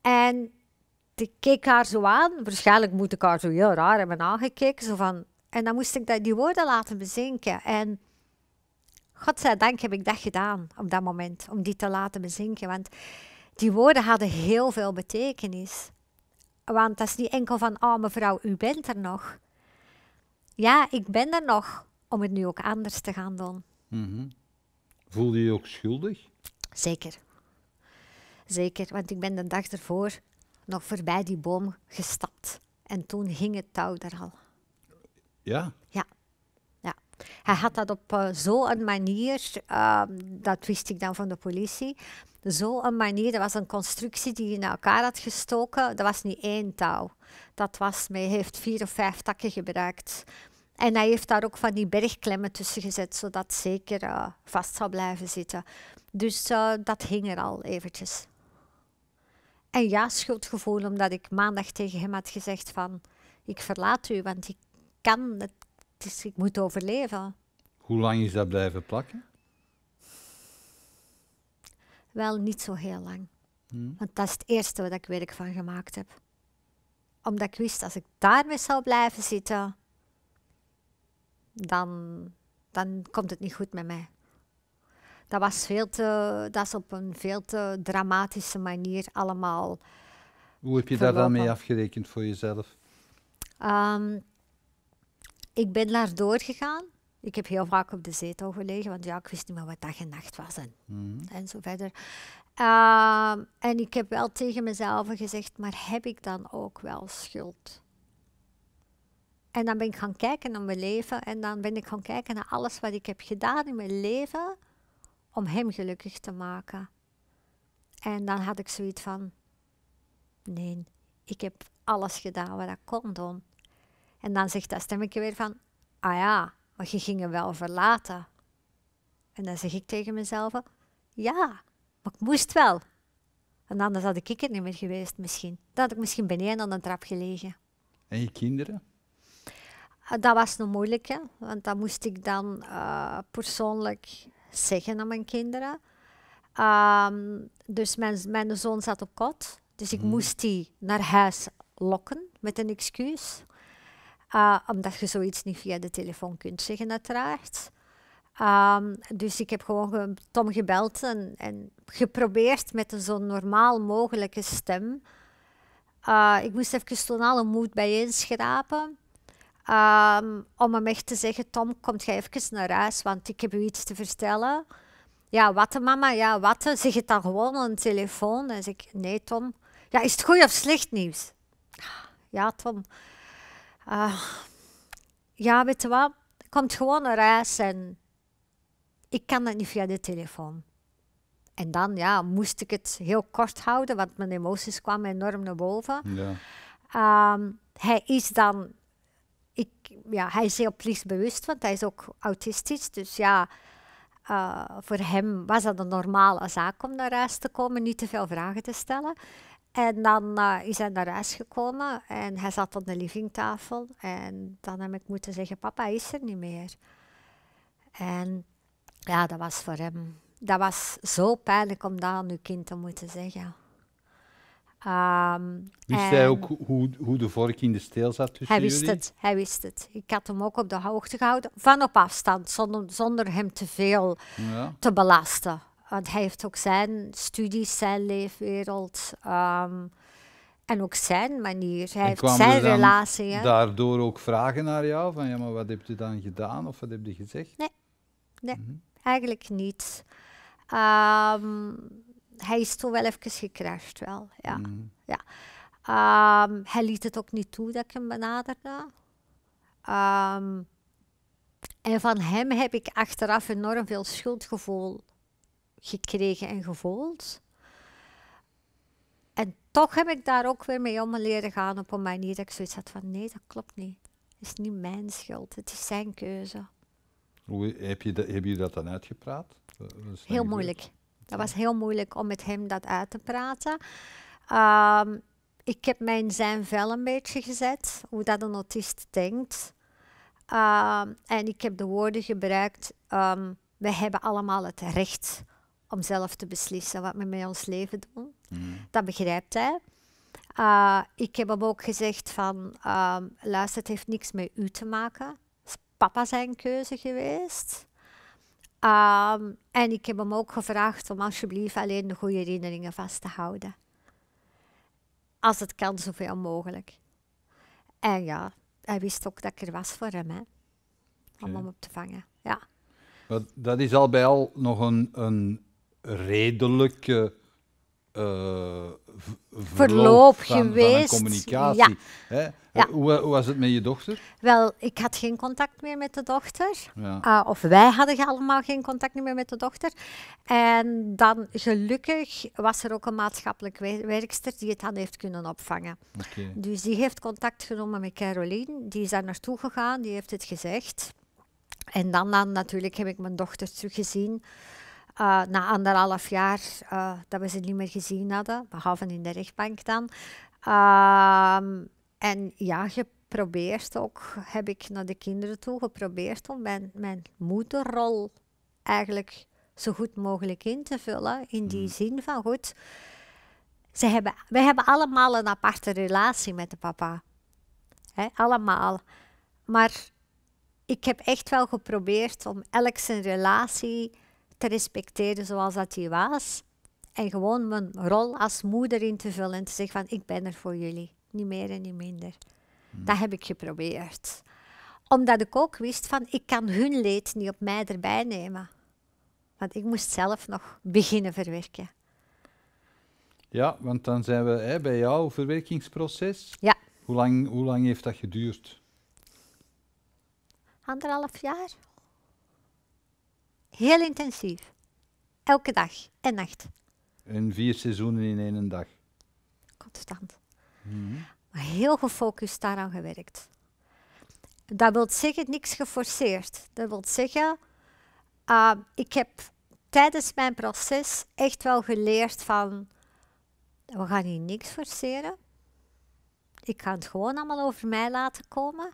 A: En ik keek haar zo aan. Waarschijnlijk moet ik haar zo heel raar hebben aangekeken. Zo van, en dan moest ik die woorden laten bezinken. En dank heb ik dat gedaan op dat moment, om die te laten bezinken. Want die woorden hadden heel veel betekenis. Want dat is niet enkel van, oh mevrouw, u bent er nog. Ja, ik ben er nog om het nu ook anders te gaan doen.
B: Mm Voelde je je ook schuldig? Zeker.
A: Zeker, want ik ben de dag ervoor nog voorbij die boom gestapt. En toen ging het touw er al. Ja? Ja. Hij had dat op eh, zo'n manier, ehm, dat wist ik dan van de politie, zo'n manier, dat was een constructie die hij in elkaar had gestoken, dat was niet één touw. Dat was, hij heeft vier of vijf takken gebruikt. En hij heeft daar ook van die bergklemmen tussen gezet, zodat het zeker eh, vast zou blijven zitten. Dus eh, dat hing er al eventjes. En ja, schuldgevoel, omdat ik maandag tegen hem had gezegd van... Ik verlaat u, want ik kan, het het ik moet overleven.
B: Hoe lang is dat blijven plakken?
A: Wel niet zo heel lang. Hmm. Want dat is het eerste wat ik werk van gemaakt heb. Omdat ik wist, als ik daarmee zou blijven zitten, dan, dan komt het niet goed met mij. Dat, was veel te, dat is op een veel te dramatische manier allemaal.
B: Hoe heb je daar dan mee afgerekend voor jezelf?
A: Ehm, ik ben daar doorgegaan. Ik heb heel vaak op de zetel gelegen, want ja, ik wist niet meer wat dag en nacht was en, mhm. en zo verder. Ehm, en ik heb wel tegen mezelf gezegd, maar heb ik dan ook wel schuld? En dan ben ik gaan kijken naar mijn leven en dan ben ik gaan kijken naar alles wat ik heb gedaan in mijn leven om hem gelukkig te maken. En dan had ik zoiets van, nee, ik heb alles gedaan wat ik kon doen. En dan zegt dat stemmetje weer van, ah ja, maar je ging hem wel verlaten. En dan zeg ik tegen mezelf, ja, maar ik moest wel. En anders had ik het niet meer geweest misschien. Dan had ik misschien beneden aan de trap gelegen.
B: En je kinderen?
A: Ah, dat was nog moeilijk, hè? want dat moest ik dan eh, persoonlijk zeggen aan mijn kinderen. Ehm, dus mijn, mijn zoon zat op kot, dus ik mhm. moest die naar huis lokken met een excuus. Ah, omdat je zoiets niet via de telefoon kunt zeggen, uiteraard. Ehm, dus ik heb gewoon Tom gebeld en, en geprobeerd met een zo normaal mogelijke stem. Ah, ik moest even toen alle moed bijeenschrapen. Um, ehm, om hem echt te zeggen, Tom, kom jij even naar huis, want ik heb u iets te vertellen. Ja, wat mama, ja, wat? Zeg het dan gewoon aan de telefoon. En zeg ik, nee Tom. Ja, is het goed of slecht nieuws? Ah, ja, Tom. Uh, ja, weet je wat? komt gewoon naar reis en ik kan dat niet via de telefoon. En dan ja, moest ik het heel kort houden, want mijn emoties kwamen enorm naar boven. Ja. Ehm, hij is dan, ik, ja, hij is heel plichtsbewust, want hij is ook autistisch. Dus ja, eh, voor hem was dat een normale zaak om naar huis te komen, niet te veel vragen te stellen. En dan eh, is hij naar huis gekomen en hij zat op de livingtafel. En dan heb ik moeten zeggen, papa is er niet meer. En ja, dat was voor hem, dat was zo pijnlijk om dat aan uw kind te moeten zeggen. Ehm, wist hij ook
B: hoe, de vork in de steel zat tussen Hij wist het,
A: hij wist het. Ik had hem ook op de hoogte gehouden, van op afstand, zonder, hem te veel ja. te belasten want hij heeft ook zijn studies, zijn leefwereld ehm, en ook zijn manier. Hij heeft zijn relatie. Hè?
B: Daardoor ook vragen naar jou van ja, maar wat heb je dan gedaan of wat heb je gezegd?
A: Nee, nee mhm. eigenlijk niet. Ehm, hij is toen wel even gecrashed, wel. Ja. Mhm. ja. Ehm, hij liet het ook niet toe dat ik hem benaderde. en van hem heb ik achteraf enorm veel schuldgevoel gekregen en gevoeld. En toch heb ik daar ook weer mee om leren gaan op een manier dat ik zoiets had van nee, dat klopt niet. Het is niet mijn schuld, het is zijn keuze.
B: Hoe heb je, dat, heb je dat dan uitgepraat? heel moeilijk.
A: Dat was heel moeilijk om met hem dat uit te praten. Ehm, ik heb mijn zijn vel een beetje gezet, hoe dat een autist denkt. Ehm, en ik heb de woorden gebruikt, um, we hebben allemaal het recht om zelf te beslissen wat we met ons leven doen. Mhm. Dat begrijpt hij. Ah, ik heb hem ook gezegd van, ehm, luister, het heeft niks met u te maken. Het is papa zijn keuze geweest. Ehm, en ik heb hem ook gevraagd om alsjeblieft alleen de goede herinneringen vast te houden. Als het kan, zoveel mogelijk. En ja, hij wist ook dat ik er was voor hem, hè. om hem op te vangen. Ja.
B: Dat, dat is al bij al nog een, een redelijk uh, eh, verloop, geweest. Van communicatie. Hè? Hoe, was het met je dochter?
A: Wel, ik had geen contact meer met de dochter. Ja. Ah, of wij hadden allemaal geen contact meer met de dochter. En dan gelukkig was er ook een maatschappelijk werkster die het dan heeft kunnen opvangen. Dus die heeft contact genomen met Caroline. Die is daar naartoe gegaan, die heeft het gezegd. En dan, dan natuurlijk heb ik mijn dochter teruggezien. Eh, na anderhalf jaar eh, dat we ze niet meer gezien hadden, behalve in de rechtbank dan. Ehm, en ja, geprobeerd ook, heb ik naar de kinderen toe geprobeerd om mijn, mijn moederrol eigenlijk zo goed mogelijk in te vullen. In die mm. zin van, goed, ze hebben, wij hebben allemaal een aparte relatie met de papa. He, allemaal. Maar ik heb echt wel geprobeerd om elk zijn relatie te respecteren zoals dat hij was. En gewoon mijn rol als moeder in te vullen en te zeggen van ik ben er voor jullie. Niet meer en niet minder. Hmm. Dat heb ik geprobeerd. Omdat ik ook wist van ik kan hun leed niet op mij erbij nemen. Want ik moest zelf nog beginnen verwerken.
B: Ja, want dan zijn we hè, bij jouw verwerkingsproces. Ja. Hoe lang, hoe lang heeft dat geduurd?
A: Anderhalf jaar. Heel intensief. Elke dag en nacht.
B: En vier seizoenen in één dag?
A: Constant. Mhm. Maar heel gefocust daaraan gewerkt. Dat wil zeggen, niks geforceerd. Dat wil zeggen, ah, ik heb tijdens mijn proces echt wel geleerd van, we gaan hier niks forceren. Ik ga het gewoon allemaal over mij laten komen.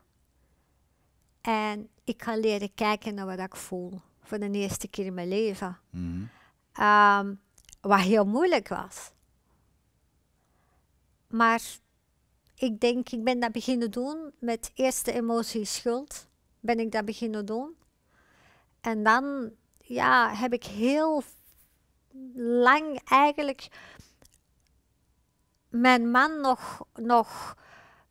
A: En ik ga leren kijken naar wat ik voel voor de eerste keer in mijn leven. Mhm. Ehm, wat heel moeilijk was. Maar ik denk, ik ben dat beginnen doen met eerste emotie schuld. Ben ik dat beginnen doen. En dan ja, heb ik heel lang eigenlijk mijn man nog, nog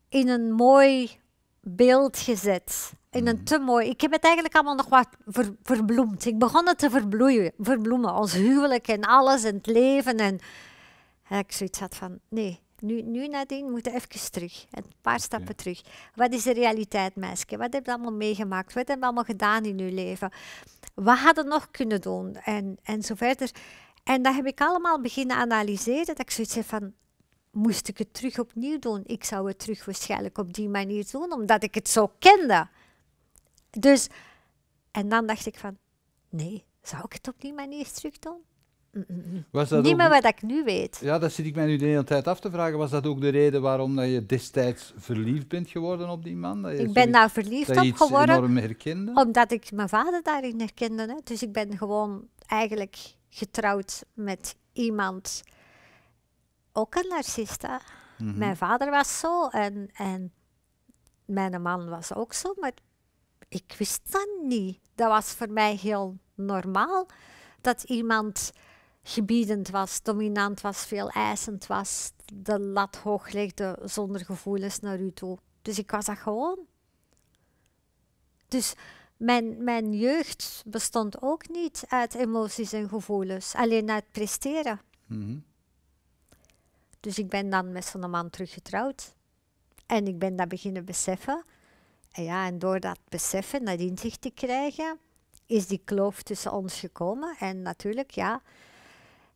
A: in een mooi beeld gezet. In een mm. te mooi. Ik heb het eigenlijk allemaal nog wat ver, verbloemd. Ik begon het te verbloeien, verbloemen. Ons huwelijk en alles en het leven. En, ik zoiets had van: nee, nu, nu nadien moeten we even terug. Een paar stappen terug. Wat is de realiteit, meisje? Wat heb je allemaal meegemaakt? Wat heb je allemaal gedaan in je leven? Wat hadden nog kunnen doen? En, en zo verder. En dat heb ik allemaal beginnen analyseren. Dat ik zoiets heb van: moest ik het terug opnieuw doen. Ik zou het terug waarschijnlijk op die manier doen, omdat ik het zo kende. Dus, en dan dacht ik van, nee, zou ik het op die manier terug doen? Niemand mm, mm, mm. Was dat wat ik nu weet.
B: Ja, dat zit ik mij nu de hele tijd af te vragen. Was dat ook de reden waarom dat je destijds verliefd bent geworden op die man? Dat je ik ben daar nou verliefd dat je op geworden. Enorm herkende?
A: Omdat ik mijn vader daarin herkende. Dus ik ben gewoon eigenlijk getrouwd met iemand ook een narcist. Mhm. Mijn vader was zo en, en mijn man was ook zo, maar ik wist dat niet. Dat was voor mij heel normaal dat iemand gebiedend was, dominant was, veel eisend was, de lat hoog legde zonder gevoelens naar u toe. Dus ik was dat gewoon. Dus mijn, mijn jeugd bestond ook niet uit emoties en gevoelens, alleen uit presteren. Mhm. Dus ik ben dan met zo'n man teruggetrouwd. En ik ben dat beginnen beseffen. En, ja, en door dat beseffen, dat inzicht te krijgen, is die kloof tussen ons gekomen. En natuurlijk, ja,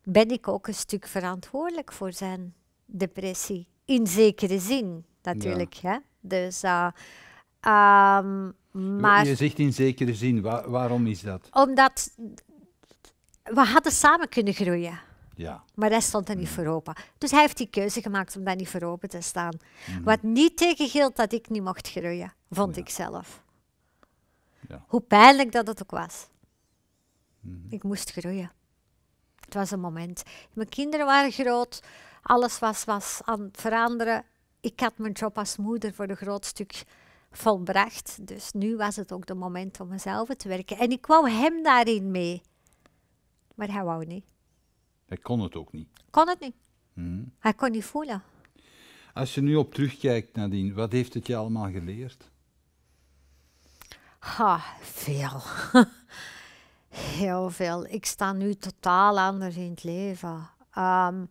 A: ben ik ook een stuk verantwoordelijk voor zijn depressie. In zekere zin, natuurlijk. Hè? Dus, eh, ehm, maar... Je
B: zegt in zekere zin, waarom is dat?
A: Omdat we hadden samen kunnen groeien. Ja. Maar dat stond er niet mm. voor open. Dus hij heeft die keuze gemaakt om daar niet voor open te staan. Mm-hmm. Wat niet tegengeeld dat ik niet mocht groeien, vond oh ik zelf. Ja. Hoe pijnlijk dat het ook was. Mm-hmm. Ik moest groeien. Het was een moment. Mijn kinderen waren groot, alles was, was aan het veranderen. Ik had mijn job als moeder voor een groot stuk volbracht. Dus nu was het ook de moment om mezelf te werken. En ik wou hem daarin mee. Maar hij wou niet.
B: Hij kon het ook niet. Kon het niet. Hmm.
A: Hij kon niet voelen.
B: Als je nu op terugkijkt, Nadine, wat heeft het je allemaal geleerd?
A: Ha, veel. Heel veel. Ik sta nu totaal anders in het leven. Ehm,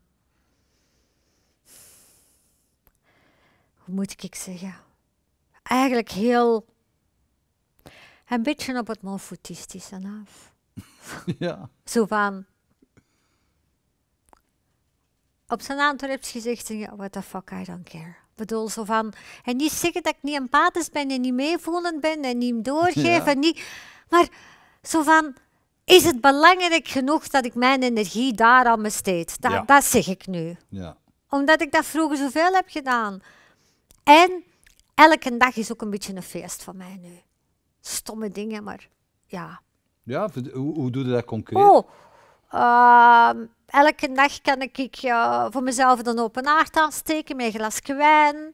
A: hoe moet ik zeggen? Eigenlijk heel. een beetje op het malfoetistische af. ja. Zo van op zijn aantal heb what the fuck, I don't care. bedoel, zo van, en niet zeggen dat ik niet empathisch ben en niet meevoelend ben en niet doorgeven, niet, maar zo van, is het belangrijk genoeg dat ik mijn energie daar aan besteed? Dat zeg ik nu. Ja. Omdat ik dat vroeger zoveel heb gedaan. En elke dag is ook een beetje een feest van mij nu. Stomme dingen, maar ja.
B: Ja, hoe, doe je dat concreet?
A: Oh, Ehm, elke dag kan ik eh, voor mezelf een open haard aansteken met een glas wijn.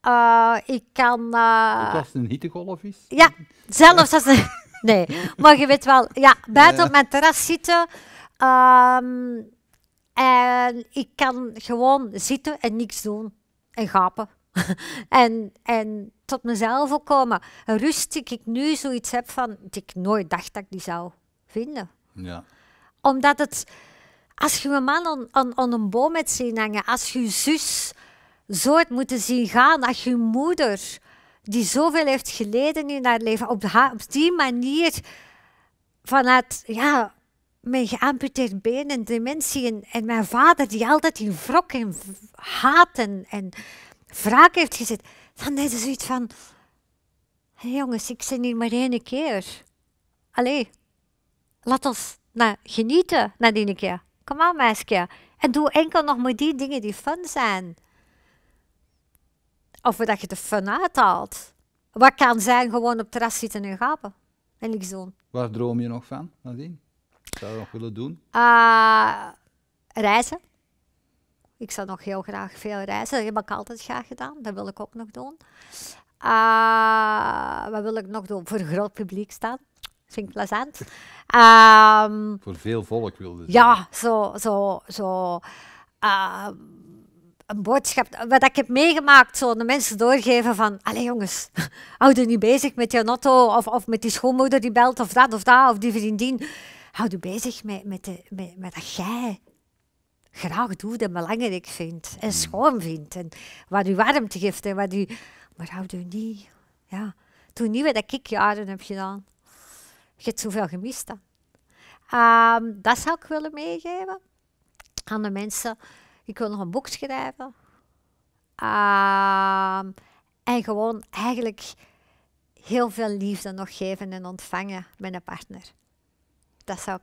A: Eh, ik kan... Dat eh, als
B: het een hittegolf is?
A: Ja, zelfs als een... Nee, maar je weet wel, ja, buiten op mijn terras zitten. Ehm, en ik kan gewoon zitten en niks doen. En gapen. en, en tot mezelf komen. Rustig ik nu zoiets heb van, dat ik nooit dacht dat ik die zou vinden. Ja omdat het, als je een man aan, een boom hebt zien hangen, als je zus zo het moeten zien gaan, als je moeder, die zoveel heeft geleden in haar leven, op, die manier vanuit, ja, mijn geamputeerd been en dementie en, mijn vader die altijd in wrok en haat en, wraak heeft gezet, dan is ze zoiets van, jongens, ik zit hier maar één keer. Allee, laat ons nou, genieten nadien een keer. Kom aan, meisje. En doe enkel nog maar die dingen die fun zijn. Of dat je de fun uithaalt. Wat kan zijn gewoon op het terras zitten en gapen. En niks doen.
B: Waar droom je nog van wat Zou je nog willen doen?
A: Ah, reizen. Ik zou nog heel graag veel reizen. Dat heb ik altijd graag gedaan. Dat wil ik ook nog doen. Ah, wat wil ik nog doen? Voor een groot publiek staan vind ik plezant. Ehm, Voor veel volk wilde Ja, zo, zo, zo ehm, een boodschap. Wat ik heb meegemaakt, zo de mensen doorgeven van, allee jongens, houd je niet bezig met je auto of, of met die schoonmoeder die belt of dat of dat of die vriendin. Houd je bezig met, met, de, met, met dat jij graag doet en belangrijk vindt en hmm. schoon vindt en wat u warmte geeft en wat u... Maar houd u niet, ja. Doe niet wat ik jaren heb gedaan je hebt zoveel gemist. Ehm, dat zou ik willen meegeven aan de mensen. Ik wil nog een boek schrijven. Ehm, en gewoon eigenlijk heel veel liefde nog geven en ontvangen met een partner. Dat, zou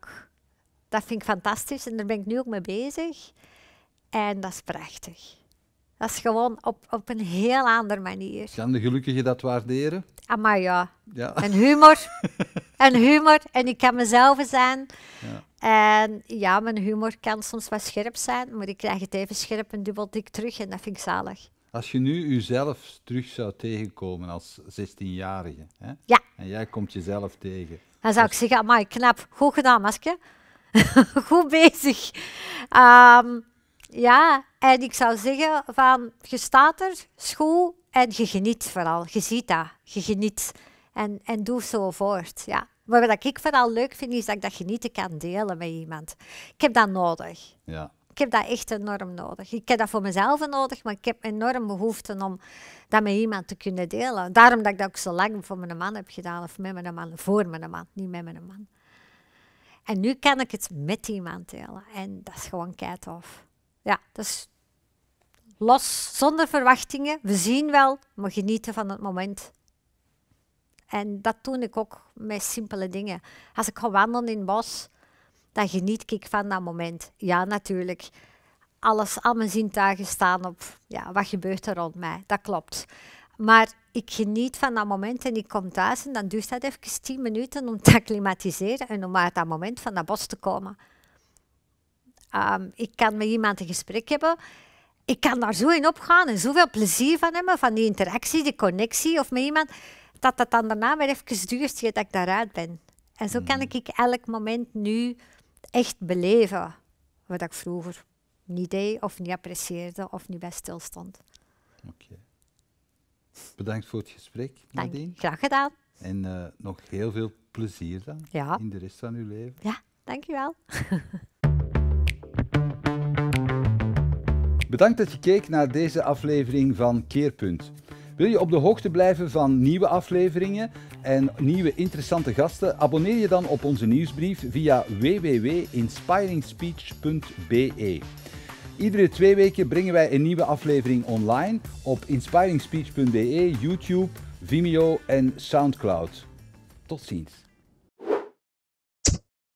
A: dat vind ik fantastisch en daar ben ik nu ook mee bezig. En dat is prachtig. Dat is gewoon op, op een heel andere manier.
B: Kan de gelukkige dat waarderen?
A: Ah, maar ja. ja. En humor. en humor. En ik kan mezelf zijn. Ja. En ja, mijn humor kan soms wat scherp zijn, maar ik krijg het even scherp en dubbel dik terug en dat vind ik zalig.
B: Als je nu jezelf terug zou tegenkomen als 16-jarige, ja. en jij komt jezelf tegen.
A: Dan zou ik zeggen, maar knap, goed gedaan, Maske. goed bezig. Ehm, ja, en ik zou zeggen van, je staat er, school en je geniet vooral. Je ziet dat, je geniet. En, en doe zo voort, ja. Maar wat ik vooral leuk vind, is dat ik dat genieten kan delen met iemand. Ik heb dat nodig. Ja. Ik heb dat echt enorm nodig. Ik heb dat voor mezelf nodig, maar ik heb enorm behoefte om dat met iemand te kunnen delen. Daarom dat ik dat ook zo lang voor mijn man heb gedaan, of met mijn man, voor mijn man, niet met mijn man. En nu kan ik het met iemand delen. En dat is gewoon keitof. Ja, dus los, zonder verwachtingen. We zien wel, maar genieten van het moment. En dat doe ik ook met simpele dingen. Als ik ga wandelen in het bos, dan geniet ik van dat moment. Ja, natuurlijk. Alles, al mijn zintuigen staan op ja, wat gebeurt er rond mij. Dat klopt. Maar ik geniet van dat moment en ik kom thuis en dan duurt dat even tien minuten om te acclimatiseren en om uit dat moment van dat bos te komen. Ehm, ik kan met iemand een gesprek hebben. Ik kan daar zo in opgaan en zoveel plezier van hebben, van die interactie, die connectie of met iemand dat het dan daarna weer even duurt dat ik daaruit ben. En zo kan hmm. ik elk moment nu echt beleven wat ik vroeger niet deed of niet apprecieerde of niet bij stilstond.
B: Oké. Bedankt voor het gesprek,
A: Nadine. graag gedaan.
B: En eh, nog heel veel plezier dan in de rest van uw leven.
A: Ja, dankjewel.
B: Bedankt dat je keek naar deze aflevering van Keerpunt. Wil je op de hoogte blijven van nieuwe afleveringen en nieuwe interessante gasten? Abonneer je dan op onze nieuwsbrief via www.inspiringspeech.be. Iedere twee weken brengen wij een nieuwe aflevering online op inspiringspeech.be, YouTube, Vimeo en SoundCloud. Tot ziens.